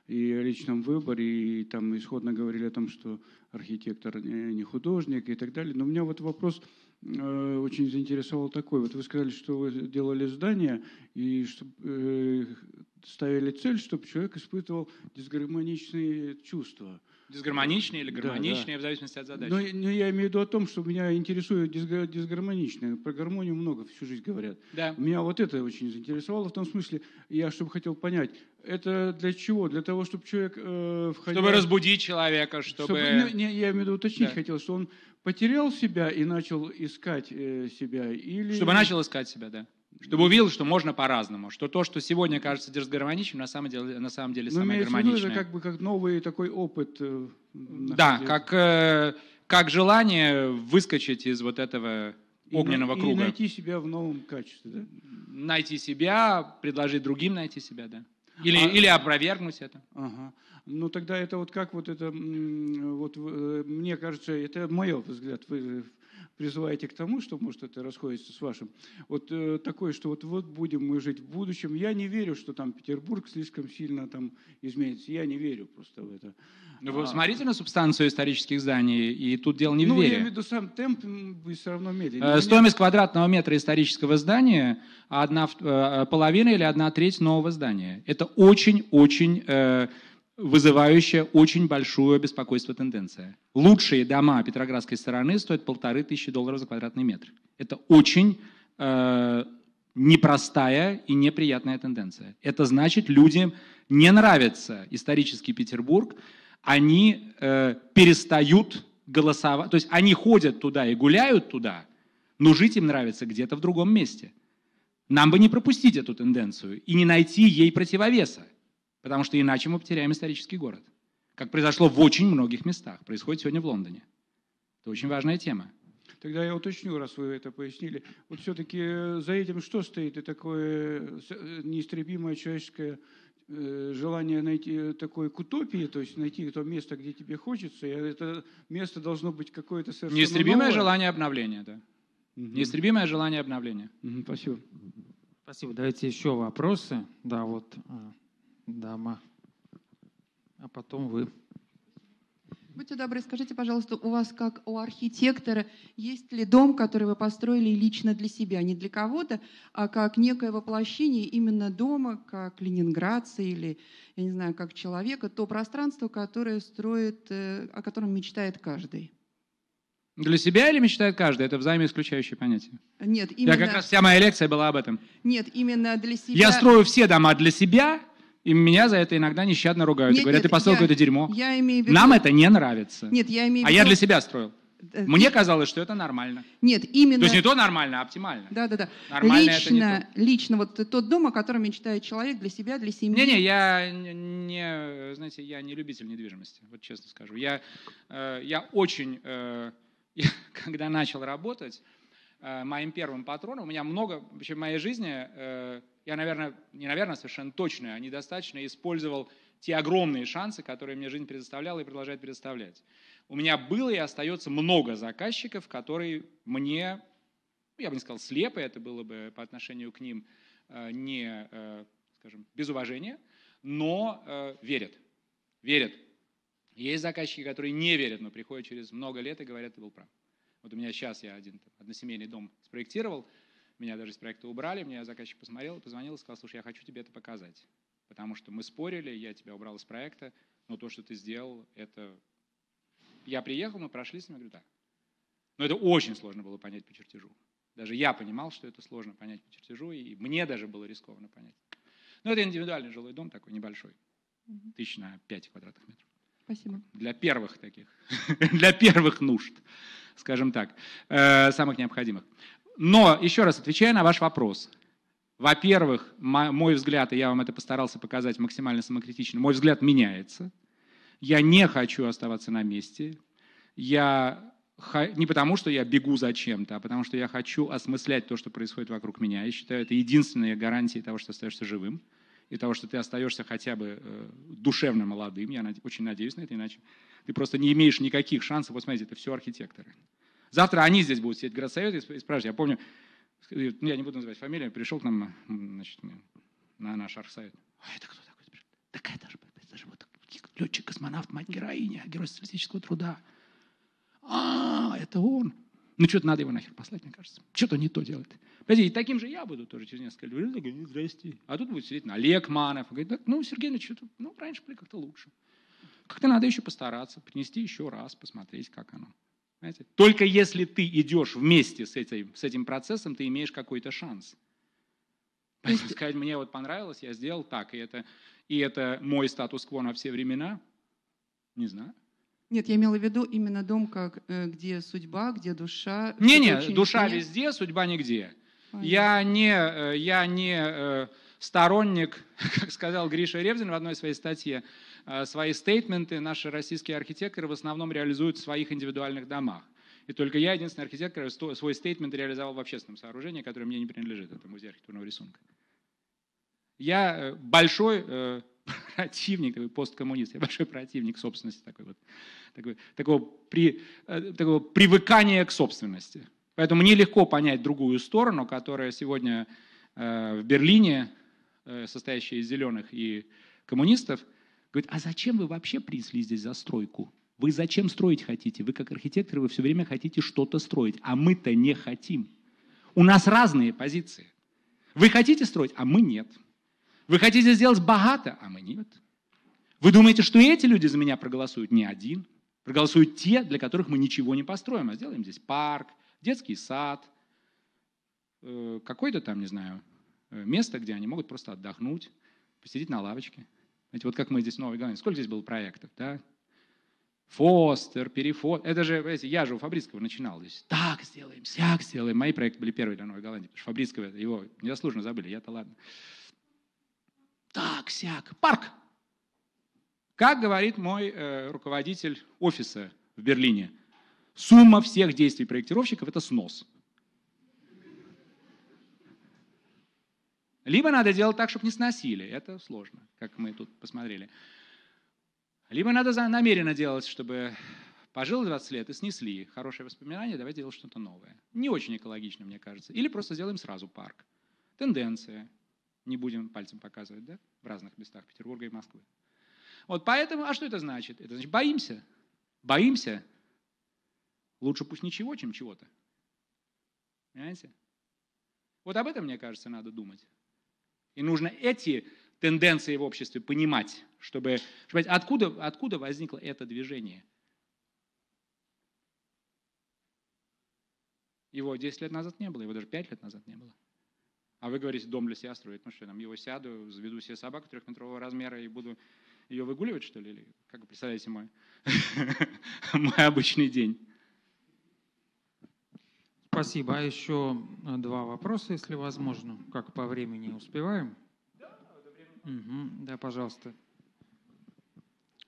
и о личном выборе, и там исходно говорили о том, что архитектор не художник и так далее. Но у меня вот вопрос Э, очень заинтересовал такой. Вот вы сказали, что вы делали здание и что, э, ставили цель, чтобы человек испытывал дисгармоничные чувства – Дисгармоничные или гармоничные, да, да. в зависимости от задачи. Но, ну, но ну, я имею в виду о том, что меня интересует дисга- дисгармоничное. Про гармонию много всю жизнь говорят. Да. Меня вот это очень заинтересовало. В том смысле, я чтобы хотел понять, это для чего? Для того, чтобы человек э, входил... Чтобы разбудить человека, чтобы... чтобы не, ну, не, я имею в виду уточнить да. хотел, что он потерял себя и начал искать э, себя, или... Чтобы начал искать себя, да. Чтобы увидел, что можно по-разному, что то, что сегодня кажется дисгармоничным, на самом деле, на самом деле Но самое гармоничное. Виду, это как бы как новый такой опыт. Э, да, как, э, как желание выскочить из вот этого огненного и, круга. И найти себя в новом качестве, да? Найти себя, предложить другим найти себя, да. Или, а, или опровергнуть это. Ага. Ну тогда это вот как вот это, вот э, мне кажется, это мой взгляд, вы призываете к тому, что, может, это расходится с вашим, вот э, такое, что вот, вот будем мы жить в будущем. Я не верю, что там Петербург слишком сильно там изменится. Я не верю просто в это. Но ну, вы а, смотрите на субстанцию исторических зданий, и тут дело не ну, в вере. Ну, я имею в виду сам темп все равно медленный. Э, стоимость квадратного метра исторического здания одна, э, половина или одна треть нового здания. Это очень-очень вызывающая очень большое беспокойство тенденция. Лучшие дома петроградской стороны стоят полторы тысячи долларов за квадратный метр. Это очень э, непростая и неприятная тенденция. Это значит, людям не нравится исторический Петербург, они э, перестают голосовать, то есть они ходят туда и гуляют туда, но жить им нравится где-то в другом месте. Нам бы не пропустить эту тенденцию и не найти ей противовеса. Потому что иначе мы потеряем исторический город. Как произошло в очень многих местах. Происходит сегодня в Лондоне. Это очень важная тема. Тогда я уточню, раз вы это пояснили. Вот все-таки э, за этим что стоит? И такое э, э, неистребимое человеческое желание найти такое к утопии, то есть найти то место, где тебе хочется, и это место должно быть какое-то совершенно Неистребимое новое. желание обновления, да. Угу. Неистребимое желание обновления. Угу, спасибо. Спасибо. Давайте еще вопросы. Да, вот дама, а потом вы. Будьте добры, скажите, пожалуйста, у вас, как у архитектора, есть ли дом, который вы построили лично для себя, не для кого-то, а как некое воплощение именно дома, как ленинградца или, я не знаю, как человека, то пространство, которое строит, э, о котором мечтает каждый? Для себя или мечтает каждый? Это взаимоисключающее понятие. Нет, именно... Я как раз вся моя лекция была об этом. Нет, именно для себя... Я строю все дома для себя, и меня за это иногда нещадно ругают. Нет, говорят, нет, ты построил какое-то дерьмо. Я имею в виду... Нам это не нравится. Нет, я имею в виду... А я для себя строил. Э, э, Мне казалось, что это нормально. Нет, именно... То есть не то нормально, а оптимально. Да, да, да. Нормально лично, это не то. Лично вот тот дом, о котором мечтает человек для себя, для семьи. Не-не, я не, знаете, я не любитель недвижимости, вот честно скажу. Я, э, я очень, когда начал работать, Э, моим первым патроном. У меня много, вообще в моей жизни, э, я, наверное, не наверное, совершенно точно, а недостаточно использовал те огромные шансы, которые мне жизнь предоставляла и продолжает предоставлять. У меня было и остается много заказчиков, которые мне, я бы не сказал слепо это было бы по отношению к ним э, не, скажем, без уважения, но верят. Верят. Есть заказчики, которые не верят, но приходят через много лет и говорят, ты был прав. Вот у меня сейчас я один там, односемейный дом спроектировал, меня даже с проекта убрали, мне заказчик посмотрел, позвонил и сказал, слушай, я хочу тебе это показать. Потому что мы спорили, я тебя убрал из проекта, но то, что ты сделал, это... Я приехал, мы прошли с ним, я говорю, да. Но это очень сложно было понять по чертежу. Даже я понимал, что это сложно понять по чертежу, и мне даже было рискованно понять. Но это индивидуальный жилой дом такой небольшой, тысяч на пять квадратных метров. Спасибо. Для первых таких, для первых нужд скажем так, э, самых необходимых. Но, еще раз отвечая на ваш вопрос, во-первых, мой взгляд, и я вам это постарался показать максимально самокритично, мой взгляд меняется. Я не хочу оставаться на месте. Я не потому, что я бегу за чем-то, а потому что я хочу осмыслять то, что происходит вокруг меня. Я считаю, это единственная гарантия того, что остаешься живым и того, что ты остаешься хотя бы э, душевно молодым, я очень надеюсь на это, иначе ты просто не имеешь никаких шансов. Вот смотрите, это все архитекторы. Завтра они здесь будут сидеть в городсовете и спрашивать. Я помню, «Ну, я не буду называть фамилию, пришел к нам значит, на наш архсовет. А это кто такой? Так это же, это же вот летчик-космонавт, мать героиня, герой социалистического труда. А, это он. Ну, что-то надо его нахер послать, мне кажется. Что-то не то делает. Подожди, и таким же я буду тоже через несколько лет. Люди здрасте. А тут будет сидеть на Олег Манов. Говорит, так, ну, Сергей, ну, что-то, ну, раньше были как-то лучше. Как-то надо еще постараться, принести еще раз, посмотреть, как оно. Понимаете? Только если ты идешь вместе с этим, с этим процессом, ты имеешь какой-то шанс. Поэтому сказать, мне вот понравилось, я сделал так, и это, и это мой статус-кво на все времена, не знаю. Нет, я имела в виду именно дом, как, э, где судьба, где душа. Не-не, душа нет. везде, судьба нигде. Понятно. Я не, э, я не э, сторонник, как сказал Гриша Ревзин в одной своей статье, свои стейтменты наши российские архитекторы в основном реализуют в своих индивидуальных домах. И только я, единственный архитектор, свой стейтмент реализовал в общественном сооружении, которое мне не принадлежит, это музей архитектурного рисунка. Я большой противник, такой посткоммунист, я большой противник собственности такой вот, такой, такого, при, э, такого привыкания к собственности. Поэтому мне легко понять другую сторону, которая сегодня э, в Берлине, э, состоящая из зеленых и коммунистов, говорит, а зачем вы вообще принесли здесь застройку? Вы зачем строить хотите? Вы как архитекторы, вы все время хотите что-то строить, а мы-то не хотим. У нас разные позиции. Вы хотите строить, а мы нет. Вы хотите сделать богато, а мы нет. Вы думаете, что эти люди за меня проголосуют? Не один. Проголосуют те, для которых мы ничего не построим, а сделаем здесь парк, детский сад, э, какое-то там, не знаю, э, место, где они могут просто отдохнуть, посидеть на лавочке. Знаете, вот как мы здесь в Новой Голландии, сколько здесь было проектов, да? Фостер, Перефостер. Это же, знаете, я же у Фабрицкого начинал здесь. Так сделаем, сяк сделаем. Мои проекты были первые для Новой Голландии, потому что Фабрицкого, его незаслуженно забыли, я-то ладно так-сяк, парк. Как говорит мой э, руководитель офиса в Берлине, сумма всех действий проектировщиков – это снос. Либо надо делать так, чтобы не сносили. Это сложно, как мы тут посмотрели. Либо надо намеренно делать, чтобы пожил 20 лет и снесли. Хорошее воспоминание, Давай делать что-то новое. Не очень экологично, мне кажется. Или просто сделаем сразу парк. Тенденция. Не будем пальцем показывать, да? в разных местах Петербурга и Москвы. Вот поэтому, а что это значит? Это значит боимся. Боимся. Лучше пусть ничего, чем чего-то. Понимаете? Вот об этом, мне кажется, надо думать. И нужно эти тенденции в обществе понимать, чтобы, чтобы откуда, откуда возникло это движение. Его 10 лет назад не было, его даже 5 лет назад не было. А вы говорите, дом для себя строить, ну что, там его сяду, заведу себе собаку трехметрового размера и буду ее выгуливать, что ли? Или как вы представляете мой, мой обычный день? Спасибо. А еще два вопроса, если возможно, как по времени успеваем. Да, угу. да пожалуйста.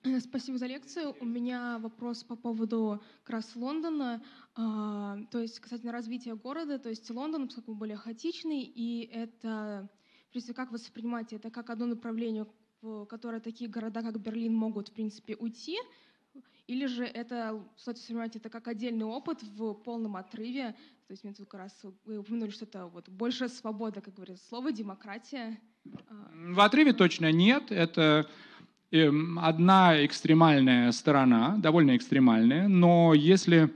Спасибо за лекцию. У меня вопрос по поводу как раз Лондона, а, то есть касательно развития города. То есть Лондон, поскольку более хаотичный, и это, в принципе, как вы воспринимаете это как одно направление, в которое такие города, как Берлин, могут, в принципе, уйти, или же это, кстати, воспринимаете это как отдельный опыт в полном отрыве, то есть мы тут как раз вы упомянули, что это вот большая свобода, как говорится, слово демократия. А. В отрыве точно нет, это Эм, одна экстремальная сторона, довольно экстремальная, но если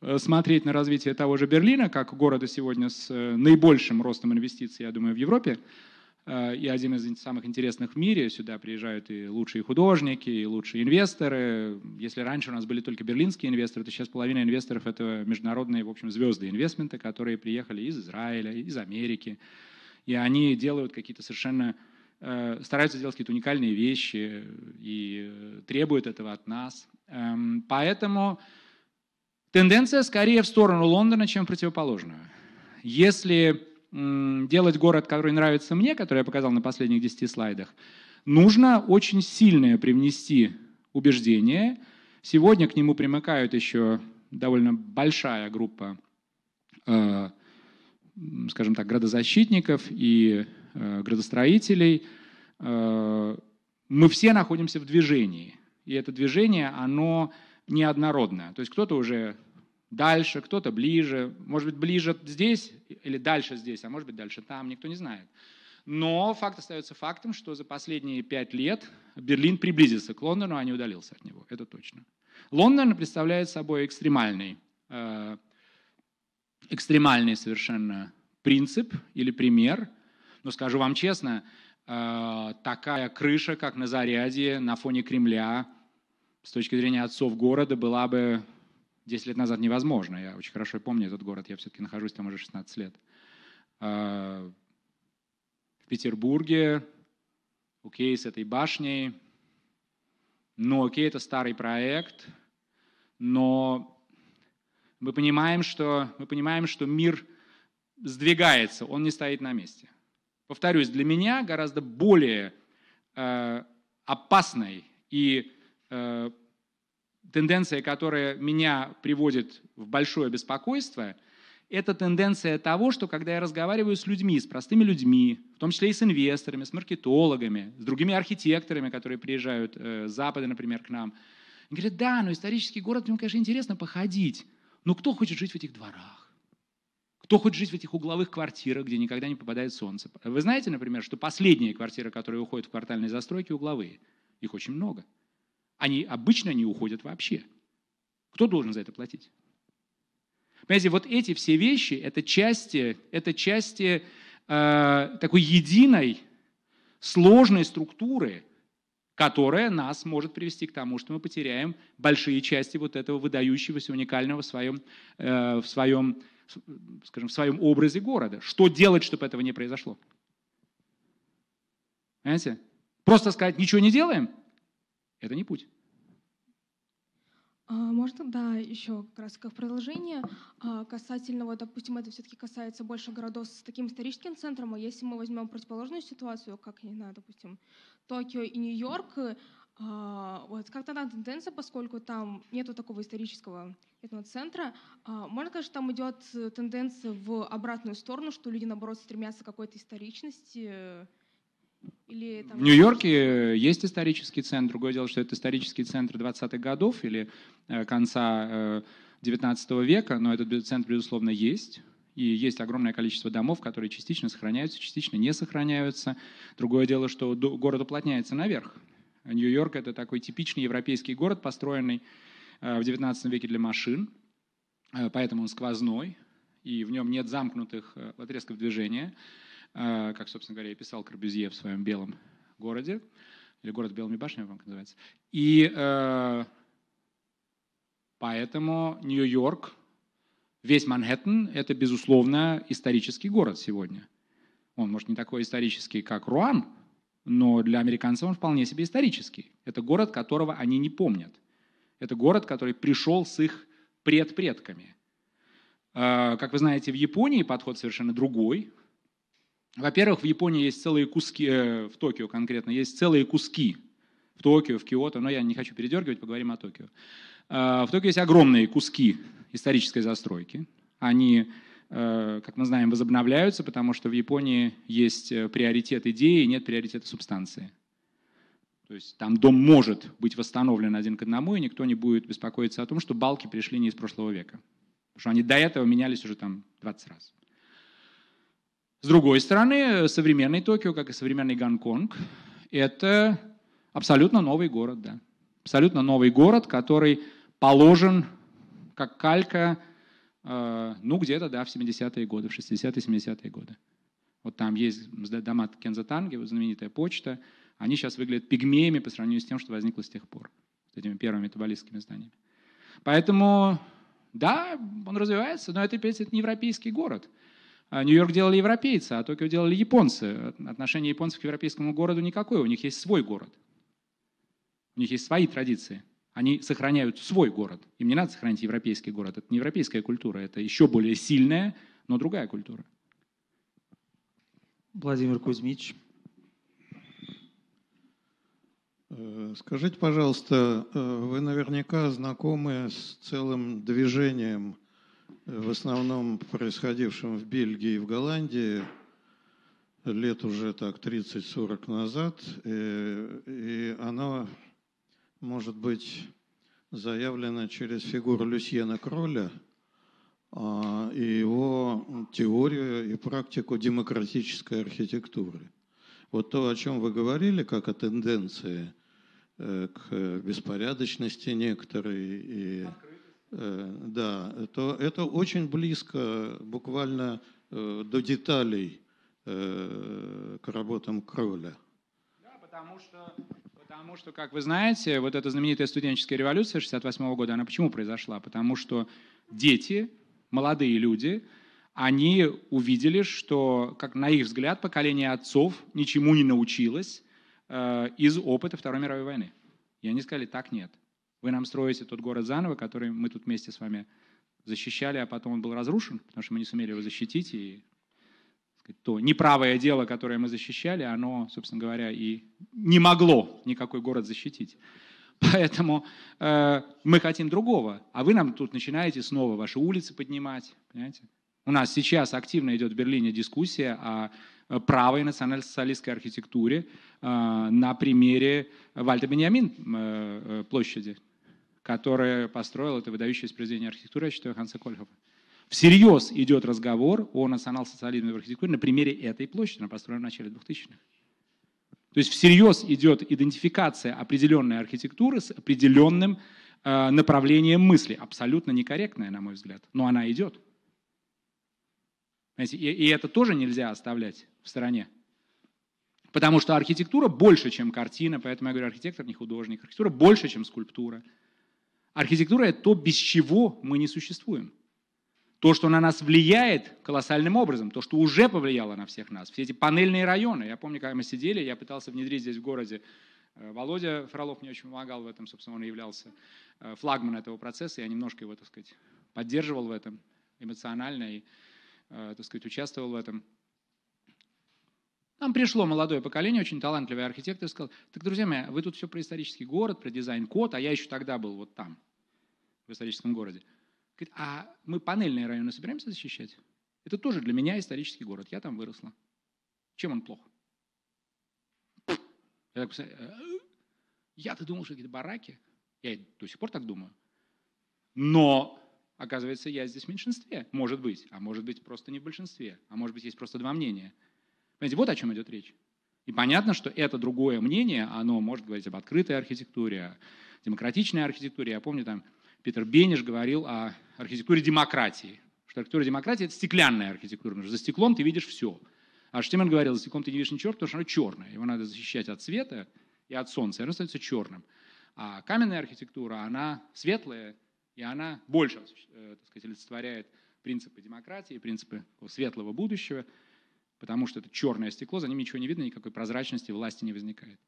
э, смотреть на развитие того же Берлина, как города сегодня с э, наибольшим ростом инвестиций, я думаю, в Европе, э, и один из самых интересных в мире. Сюда приезжают и лучшие художники, и лучшие инвесторы. Если раньше у нас были только берлинские инвесторы, то сейчас половина инвесторов — это международные, в общем, звезды инвестмента, которые приехали из Израиля, из Америки. И они делают какие-то совершенно Э, стараются делать какие-то уникальные вещи э, и э, требуют этого от нас. Эм, поэтому тенденция скорее в сторону Лондона, чем в противоположную. Если делать город, который нравится мне, который я показал на последних 10 слайдах, нужно очень сильное привнести убеждение. Сегодня к нему примыкают еще довольно большая группа, скажем так, градозащитников и Э, градостроителей. Э, мы все находимся в движении, и это движение, оно неоднородное. То есть кто-то уже дальше, кто-то ближе, может быть, ближе здесь или дальше здесь, а может быть, дальше там, никто не знает. Но факт остается фактом, что за последние пять лет Берлин приблизился к Лондону, а не удалился от него, это точно. Лондон представляет собой экстремальный, э, экстремальный совершенно принцип или пример но скажу вам честно, э, такая крыша, как на Заряде, на фоне Кремля, с точки зрения отцов города, была бы 10 лет назад невозможно. Я очень хорошо помню этот город, я все-таки нахожусь там уже 16 лет. Э, в Петербурге, окей, с этой башней, ну окей, это старый проект, но мы понимаем, что, мы понимаем, что мир сдвигается, он не стоит на месте повторюсь, для меня гораздо более э, опасной и э, тенденция, которая меня приводит в большое беспокойство, это тенденция того, что когда я разговариваю с людьми, с простыми людьми, в том числе и с инвесторами, с маркетологами, с другими архитекторами, которые приезжают э, с Запада, например, к нам, они говорят, да, но исторический город, в нем, конечно, интересно походить, но кто хочет жить в этих дворах? Кто хочет жить в этих угловых квартирах, где никогда не попадает солнце? Вы знаете, например, что последние квартиры, которые уходят в квартальные застройки, угловые. Их очень много. Они обычно не уходят вообще. Кто должен за это платить? Понимаете, вот эти все вещи – это части, это части э, такой единой сложной структуры, которая нас может привести к тому, что мы потеряем большие части вот этого выдающегося, уникального в своем, э, в своем скажем, в своем образе города. Что делать, чтобы этого не произошло? Понимаете? Просто сказать, ничего не делаем, это не путь. А, можно, да, еще как раз как продолжение. А, касательно, вот, допустим, это все-таки касается больше городов с таким историческим центром, а если мы возьмем противоположную ситуацию, как, не знаю, допустим, Токио и Нью-Йорк, а, вот как-то одна тенденция, поскольку там нету такого исторического этого центра, а, можно сказать, что там идет э, тенденция в обратную сторону, что люди, наоборот, стремятся к какой-то историчности. Или, там, в Нью-Йорке есть исторический центр. Другое дело, что это исторический центр 20-х годов или э, конца 19 э, века, но этот центр, безусловно, есть. И есть огромное количество домов, которые частично сохраняются, частично не сохраняются. Другое дело, что город уплотняется наверх. Нью-Йорк — это такой типичный европейский город, построенный э, в XIX веке для машин, э, поэтому он сквозной, и в нем нет замкнутых э, отрезков движения, как, собственно говоря, и писал Корбюзье в своем белом городе, или город с белыми башнями, как называется. И поэтому Нью-Йорк, весь Манхэттен — это, безусловно, исторический город сегодня. Он, может, не такой исторический, как Руан, но для американцев он вполне себе исторический. Это город, которого они не помнят. Это город, который пришел с их предпредками. А, как вы знаете, в Японии подход совершенно другой. Во-первых, в Японии есть целые куски, э, в Токио конкретно, есть целые куски в Токио, в Киото, но я не хочу передергивать, поговорим о Токио. А, в Токио есть огромные куски исторической застройки. Они Э, как мы знаем, возобновляются, потому что в Японии есть э, приоритет идеи и нет приоритета субстанции. То есть там дом может быть восстановлен один к одному, и никто не будет беспокоиться о том, что балки пришли не из прошлого века. Потому что они до этого менялись уже там 20 раз. С другой стороны, современный Токио, как и современный Гонконг, это абсолютно новый город, да. Абсолютно новый город, который положен как калька Э, ну, где-то, да, в 70-е годы, в 60-е, 70-е годы. Вот там есть дома Кензатанги, знаменитая почта. Они сейчас выглядят пигмеями по сравнению с тем, что возникло с тех пор, с этими первыми табалистскими зданиями. Поэтому, да, он развивается, но это, опять, не европейский город. А Нью-Йорк делали европейцы, а Токио делали японцы. Отношение японцев к европейскому городу никакое, у них есть свой город. У них есть свои традиции – они сохраняют свой город. Им не надо сохранить европейский город. Это не европейская культура, это еще более сильная, но другая культура. Владимир Кузьмич. Э, скажите, пожалуйста, э, вы наверняка знакомы с целым движением, э, в основном происходившим в Бельгии и в Голландии, лет уже так 30-40 назад, и, и оно может быть заявлено через фигуру Люсьена Кроля а, и его теорию и практику демократической архитектуры. Вот то, о чем вы говорили, как о тенденции э, к беспорядочности некоторой и э, да, то это очень близко, буквально э, до деталей к работам Кроля. Да, потому что Потому что, как вы знаете, вот эта знаменитая студенческая революция 68 года, она почему произошла? Потому что дети, молодые люди, они увидели, что, как на их взгляд, поколение отцов ничему не научилось э, из опыта Второй мировой войны. И они сказали, так нет. Вы нам строите тот город заново, который мы тут вместе с вами защищали, а потом он был разрушен, потому что мы не сумели его защитить, и то неправое дело, которое мы защищали, оно, собственно говоря, и не могло никакой город защитить. Поэтому э, мы хотим другого, а вы нам тут начинаете снова ваши улицы поднимать, понимаете? У нас сейчас активно идет в Берлине дискуссия о э, правой национально-социалистской архитектуре э, на примере Вальта Беньямин э, э, площади, которая построил это выдающееся произведение архитектуры, я считаю, Ханса Кольхова. Всерьез идет разговор о национал-социализме в архитектуре на примере этой площади, она построена в начале 2000-х. То есть всерьез идет идентификация определенной архитектуры с определенным э, направлением мысли. Абсолютно некорректная, на мой взгляд, но она идет. Знаете, и, и это тоже нельзя оставлять в стороне. Потому что архитектура больше, чем картина, поэтому я говорю, архитектор не художник. Архитектура больше, чем скульптура. Архитектура – это то, без чего мы не существуем то, что на нас влияет колоссальным образом, то, что уже повлияло на всех нас. Все эти панельные районы. Я помню, когда мы сидели, я пытался внедрить здесь в городе. Э, Володя Фролов мне очень помогал в этом, собственно, он являлся э, флагманом этого процесса. Я немножко его, так сказать, поддерживал в этом эмоционально и, э, так сказать, участвовал в этом. Нам пришло молодое поколение, очень талантливый архитектор, сказал, так, друзья мои, вы тут все про исторический город, про дизайн-код, а я еще тогда был вот там, в историческом городе. Говорит, а мы панельные районы собираемся защищать? Это тоже для меня исторический город. Я там выросла. Чем он плох? Я так э, я-то думал, что это бараки. Я до сих пор так думаю. Но, оказывается, я здесь в меньшинстве. Может быть. А может быть, просто не в большинстве. А может быть, есть просто два мнения. Понимаете, вот о чем идет речь. И понятно, что это другое мнение, оно может говорить об открытой архитектуре, о демократичной архитектуре. Я помню, там Питер Бениш говорил о архитектуре демократии. Что архитектура демократии – это стеклянная архитектура, потому что за стеклом ты видишь все. А Штемен говорил, за стеклом ты не видишь ничего, потому что оно черное. Его надо защищать от света и от солнца, и оно становится черным. А каменная архитектура, она светлая, и она больше э, так сказать, олицетворяет принципы демократии, принципы светлого будущего, потому что это черное стекло, за ним ничего не видно, никакой прозрачности, власти не возникает.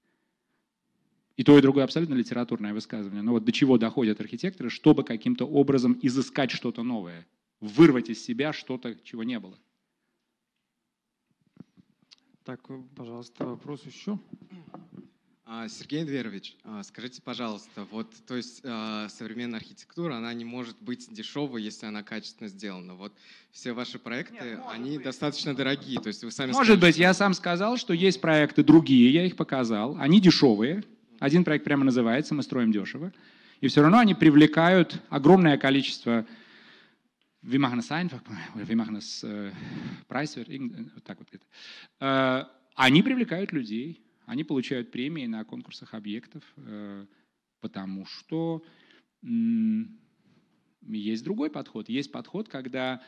И то, и другое абсолютно литературное высказывание. Но вот до чего доходят архитекторы, чтобы каким-то образом изыскать что-то новое, вырвать из себя что-то, чего не было. Так, пожалуйста, вопрос еще. А, Сергей Эдверович, а, скажите, пожалуйста, вот, то есть а, современная архитектура, она не может быть дешевой, если она качественно сделана. Вот все ваши проекты, Нет, они быть. достаточно дорогие, то есть вы сами. Может сказали, быть, что... я сам сказал, что есть проекты другие, я их показал, они дешевые, один проект прямо называется «Мы строим дешево». И все равно они привлекают огромное количество wir machen es так вот это. Э, они привлекают людей, они получают премии на конкурсах объектов, э, потому что есть другой подход. Есть подход, когда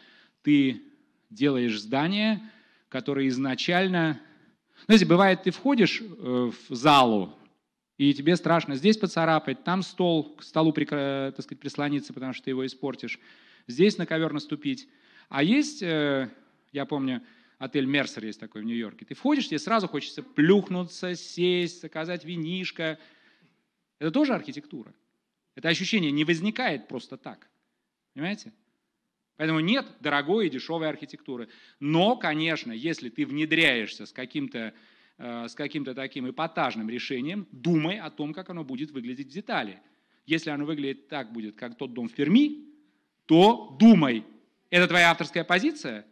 ты делаешь здание, которое изначально... Знаете, бывает, ты входишь э, в залу, и тебе страшно здесь поцарапать, там стол, к столу э, так сказать, прислониться, потому что ты его испортишь, здесь на ковер наступить. А есть, э, я помню, отель Мерсер есть такой в Нью-Йорке. Ты входишь, тебе сразу хочется плюхнуться, сесть, заказать винишко. Это тоже архитектура. Это ощущение не возникает просто так. Понимаете? Поэтому нет дорогой и дешевой архитектуры. Но, конечно, если ты внедряешься с каким-то Э, с каким-то таким эпатажным решением, думай о том, как оно будет выглядеть в детали. Если оно выглядит так будет, как тот дом в Перми, то думай, это твоя авторская позиция?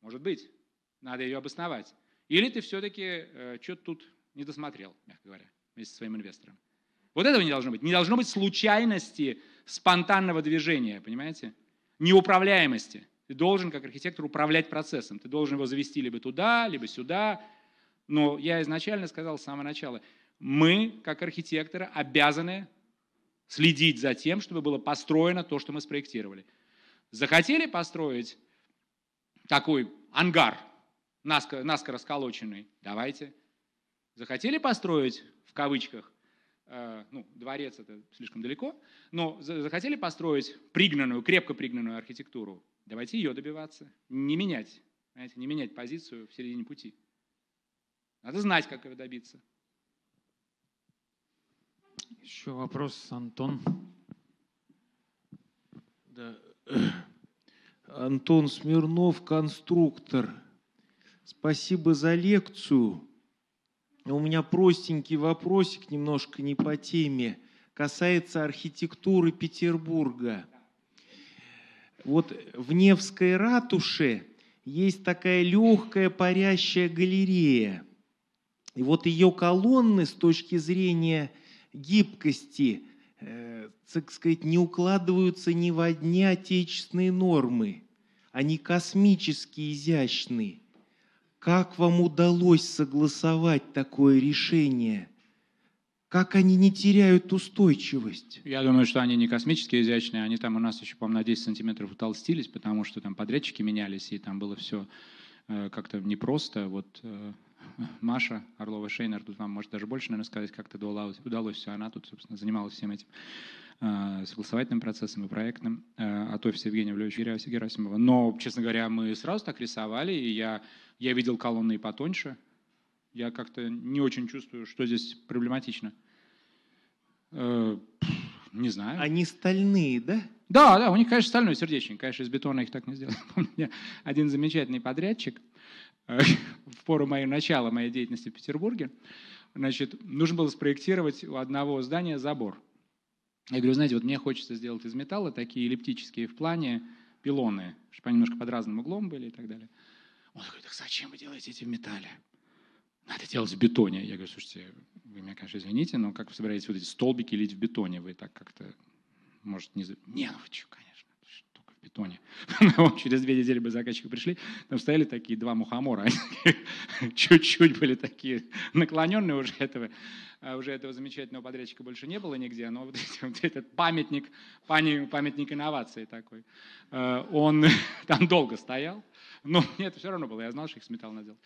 Может быть, надо ее обосновать. Или ты все-таки э, что-то тут не досмотрел, мягко говоря, вместе со своим инвестором. Вот этого не должно быть. Не должно быть случайности, спонтанного движения, понимаете? Неуправляемости – ты должен, как архитектор, управлять процессом. Ты должен его завести либо туда, либо сюда. Но я изначально сказал с самого начала, мы, как архитекторы, обязаны следить за тем, чтобы было построено то, что мы спроектировали. Захотели построить такой ангар, наскоро, наскоро сколоченный, давайте. Захотели построить, в кавычках, э, ну, дворец это слишком далеко, но захотели построить пригнанную, крепко пригнанную архитектуру, Давайте ее добиваться, не менять, понимаете, не менять позицию в середине пути. Надо знать, как ее добиться. Еще вопрос, Антон. Да. Антон Смирнов, конструктор. Спасибо за лекцию. У меня простенький вопросик, немножко не по теме. Касается архитектуры Петербурга. Вот в Невской ратуше есть такая легкая парящая галерея. И вот ее колонны с точки зрения гибкости, э, так сказать, не укладываются ни в одни отечественные нормы. Они космически изящны. Как вам удалось согласовать такое решение – как они не теряют устойчивость. Я думаю, что они не космически изящные, они там у нас еще, по-моему, на 10 сантиметров утолстились, потому что там подрядчики менялись, и там было все э, как-то непросто. Вот э, Маша Орлова Шейнер, тут вам может даже больше, наверное, сказать, как то удалось, удалось все. Она тут, собственно, занималась всем этим э, согласовательным процессом и проектным э, от офиса Евгения Влевича Герасимова. Но, честно говоря, мы сразу так рисовали, и я, я видел колонны и потоньше. Я как-то не очень чувствую, что здесь проблематично. Э, не знаю. Они стальные, да? Да, да, у них, конечно, стальной сердечник. Конечно, из бетона их так не сделать. Помню, один замечательный подрядчик э, в пору моего начала моей деятельности в Петербурге, значит, нужно было спроектировать у одного здания забор. Я говорю, знаете, вот мне хочется сделать из металла такие эллиптические в плане пилоны, чтобы они немножко под разным углом были и так далее. Он такой, так зачем вы делаете эти в металле? надо делать в бетоне. Я говорю, слушайте, вы меня, конечно, извините, но как вы собираетесь вот эти столбики лить в бетоне? Вы так как-то, может, не... Не, ну что, конечно, только в бетоне. Через две недели бы заказчики пришли, там стояли такие два мухомора. Чуть-чуть были такие наклоненные уже этого. А уже этого замечательного подрядчика больше не было нигде, но вот, этот памятник, памятник инновации такой, э, он там долго стоял. Но ну, мне это все равно было. Я знал, что их сметал надел.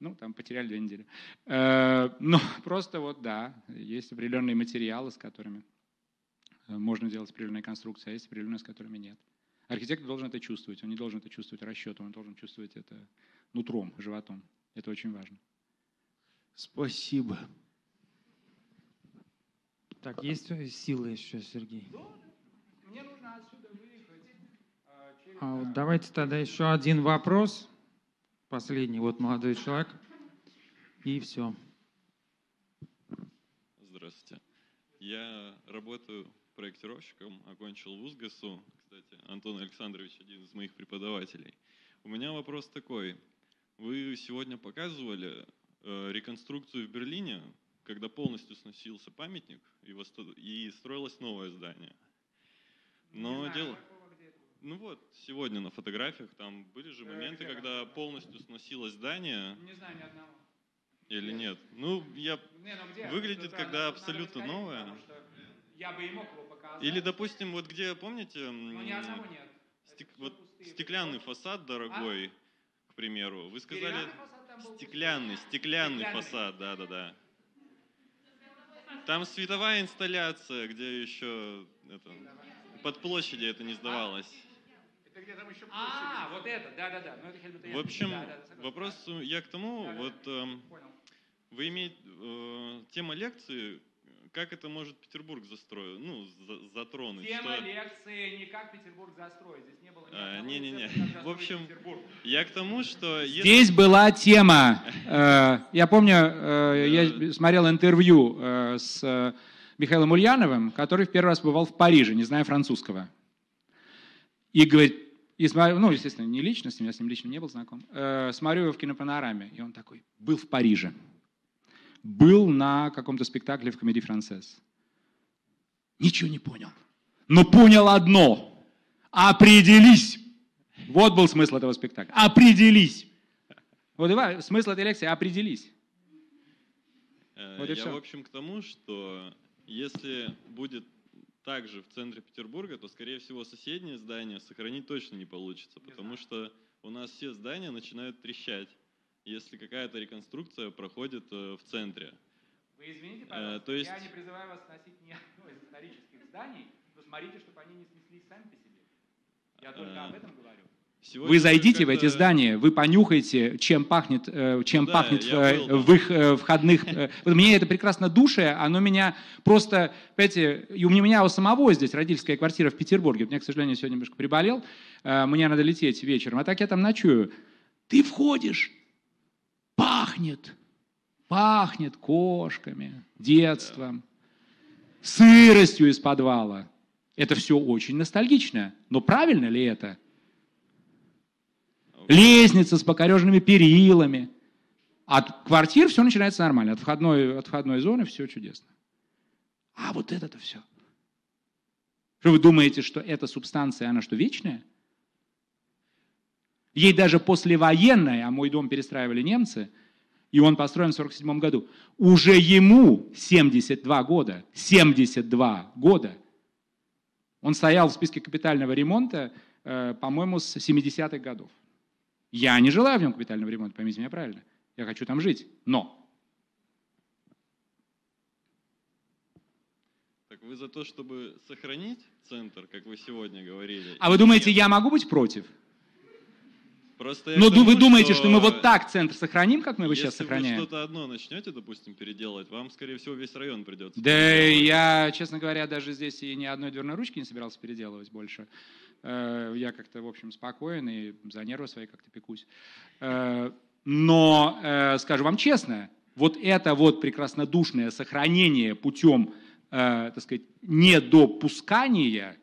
Ну, там потеряли две недели. Э, Но ну, просто вот да, есть определенные материалы, с которыми э, можно делать определенные конструкции, а есть определенные, с которыми нет. Архитектор должен это чувствовать. Он не должен это чувствовать расчетом, он должен чувствовать это нутром, животом. Это очень важно. Спасибо. Так, есть силы еще, Сергей? А давайте тогда еще один вопрос. Последний, вот молодой человек. И все. Здравствуйте. Я работаю проектировщиком, окончил вуз ГСУ. Кстати, Антон Александрович один из моих преподавателей. У меня вопрос такой. Вы сегодня показывали э, реконструкцию в Берлине, когда полностью сносился памятник и, восто... и строилось новое здание. Но дело... Ну вот, сегодня на фотографиях там были же моменты, когда полностью сносилось здание. Не знаю ни одного. Или нет? Ну, я... Не, ну где? выглядит, Это когда абсолютно надо новое. я бы и мог его показать. Или, допустим, вот где, помните... Ну, ни одного нет. Стек... Вот пустые, стеклянный пустые. фасад дорогой, а? к примеру. Вы сказали... Стеклянный, стеклянный, стеклянный фасад, да-да-да. Там световая инсталляция, где еще это, под площади это не сдавалось там еще А, вот это, да-да-да. Ну, это Хельмут В общем, да, да, вопрос я к тому, да, вот э, вы имеете, э, тема лекции, как это может Петербург застроить, ну, за, затронуть? Тема что... лекции не как Петербург застроить, здесь не было... А, не, не, не. В общем, я к тому, что... Здесь была тема. Э, я помню, э, я смотрел интервью э, с Михаилом Ульяновым, который в первый раз бывал в Париже, не зная французского. И говорит, и смотрю, ну, естественно, не лично с ним, я с ним лично не был знаком. Э, смотрю его в кинопанораме, и он такой, был в Париже. Был на каком-то спектакле в комедии «Францесс». Ничего не понял. Но понял одно. Определись. Вот был смысл этого спектакля. Определись. Вот давай, смысл этой лекции – определись. Э, вот я, все. в общем, к тому, что если будет также в центре Петербурга, то, скорее всего, соседнее здание сохранить точно не получится, потому что у нас все здания начинают трещать, если какая-то реконструкция проходит э, в центре. Вы извините, э, пожалуйста, э, то есть... я не призываю вас сносить ни одно из исторических зданий, но смотрите, чтобы они не снесли сами по себе. Я только э, об этом говорю. Вы зайдите в эти здания, вы понюхаете, чем пахнет, э, чем ну, пахнет в, э, был, в их э, входных. Мне это прекрасно душе, оно меня просто, понимаете, и у меня у самого здесь родительская квартира в Петербурге. Мне, к сожалению, сегодня немножко приболел, мне надо лететь вечером, а так я там ночую. Ты входишь, пахнет, пахнет кошками, детством, сыростью из подвала. Это все очень ностальгично, но правильно ли это? лестница с покореженными перилами. От квартир все начинается нормально, от входной, от входной зоны все чудесно. А вот это-то все. Что вы думаете, что эта субстанция, она что, вечная? Ей даже послевоенной, а мой дом перестраивали немцы, и он построен в 1947 году, уже ему 72 года, 72 года. Он стоял в списке капитального ремонта, э, по-моему, с 70-х годов. Я не желаю в нем капитального ремонта, поймите меня правильно. Я хочу там жить, но... Так вы за то, чтобы сохранить центр, как вы сегодня говорили? А вы думаете, нет? я могу быть против? Просто Но тому, вы думаете, что... что мы вот так центр сохраним, как мы его Если сейчас сохраняем? Если вы что-то одно начнете, допустим, переделать, вам, скорее всего, весь район придется Да я, честно говоря, даже здесь и ни одной дверной ручки не собирался переделывать больше. Э, я как-то, в общем, спокоен и за нервы свои как-то пекусь. Э, но э, скажу вам честно, вот это вот прекраснодушное сохранение путем, так сказать, недопускания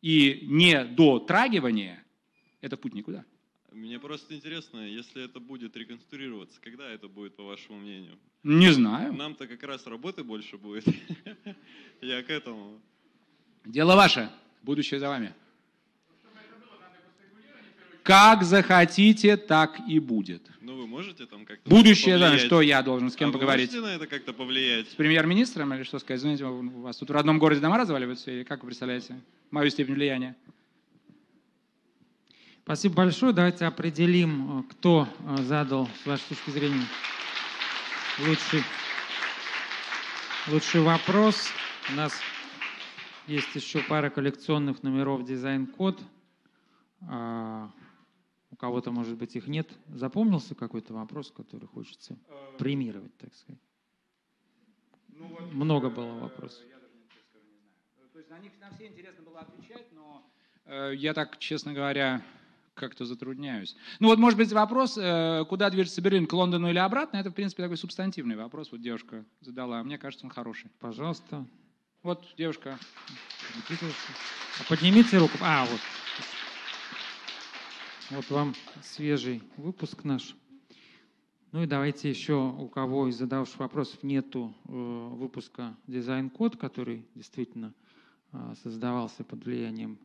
и недотрагивания, это путь никуда. Мне просто интересно, если это будет реконструироваться, когда это будет, по вашему мнению? Не знаю. Нам-то как раз работы больше будет. Я к этому. Дело ваше. Будущее за вами. Как захотите, так и будет. Но ну, вы можете там как-то Будущее, да, что я должен, с кем а поговорить? Вы можете на это как-то повлиять? С премьер-министром или что сказать? извините, у вас тут в родном городе дома разваливаются, или как вы представляете мою степень влияния? Спасибо большое. Давайте определим, э, кто э, задал, с вашей точки зрения, лучший, лучший вопрос. У нас есть еще пара коллекционных номеров дизайн-код. А, у кого-то, может быть, их нет. Запомнился какой-то вопрос, который хочется э, премировать, так сказать? Ну, вот, э, Много было вопросов. Я даже не знаю. Э, то есть на них на все интересно было отвечать, но я так, честно говоря, как-то затрудняюсь. Ну вот, может быть, вопрос, куда движется Берлин, к Лондону или обратно, это, в принципе, такой субстантивный вопрос, вот девушка задала. А мне кажется, он хороший. Пожалуйста. Вот, девушка. Поднимите руку. А, вот. Вот вам свежий выпуск наш. Ну и давайте еще, у кого из задавших вопросов нету э, выпуска дизайн-код, который действительно э, создавался под влиянием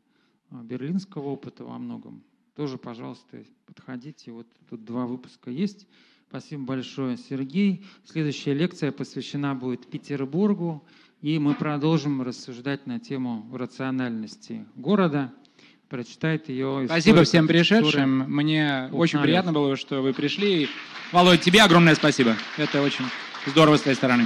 э, берлинского опыта во многом, тоже, пожалуйста, подходите. Вот тут два выпуска есть. Спасибо большое, Сергей. Следующая лекция посвящена будет Петербургу, и мы продолжим рассуждать на тему рациональности города – прочитает ее. Спасибо всем пришедшим. Мне Ухналев. очень приятно было, что вы пришли. Володь, тебе огромное спасибо. Это очень здорово с твоей стороны.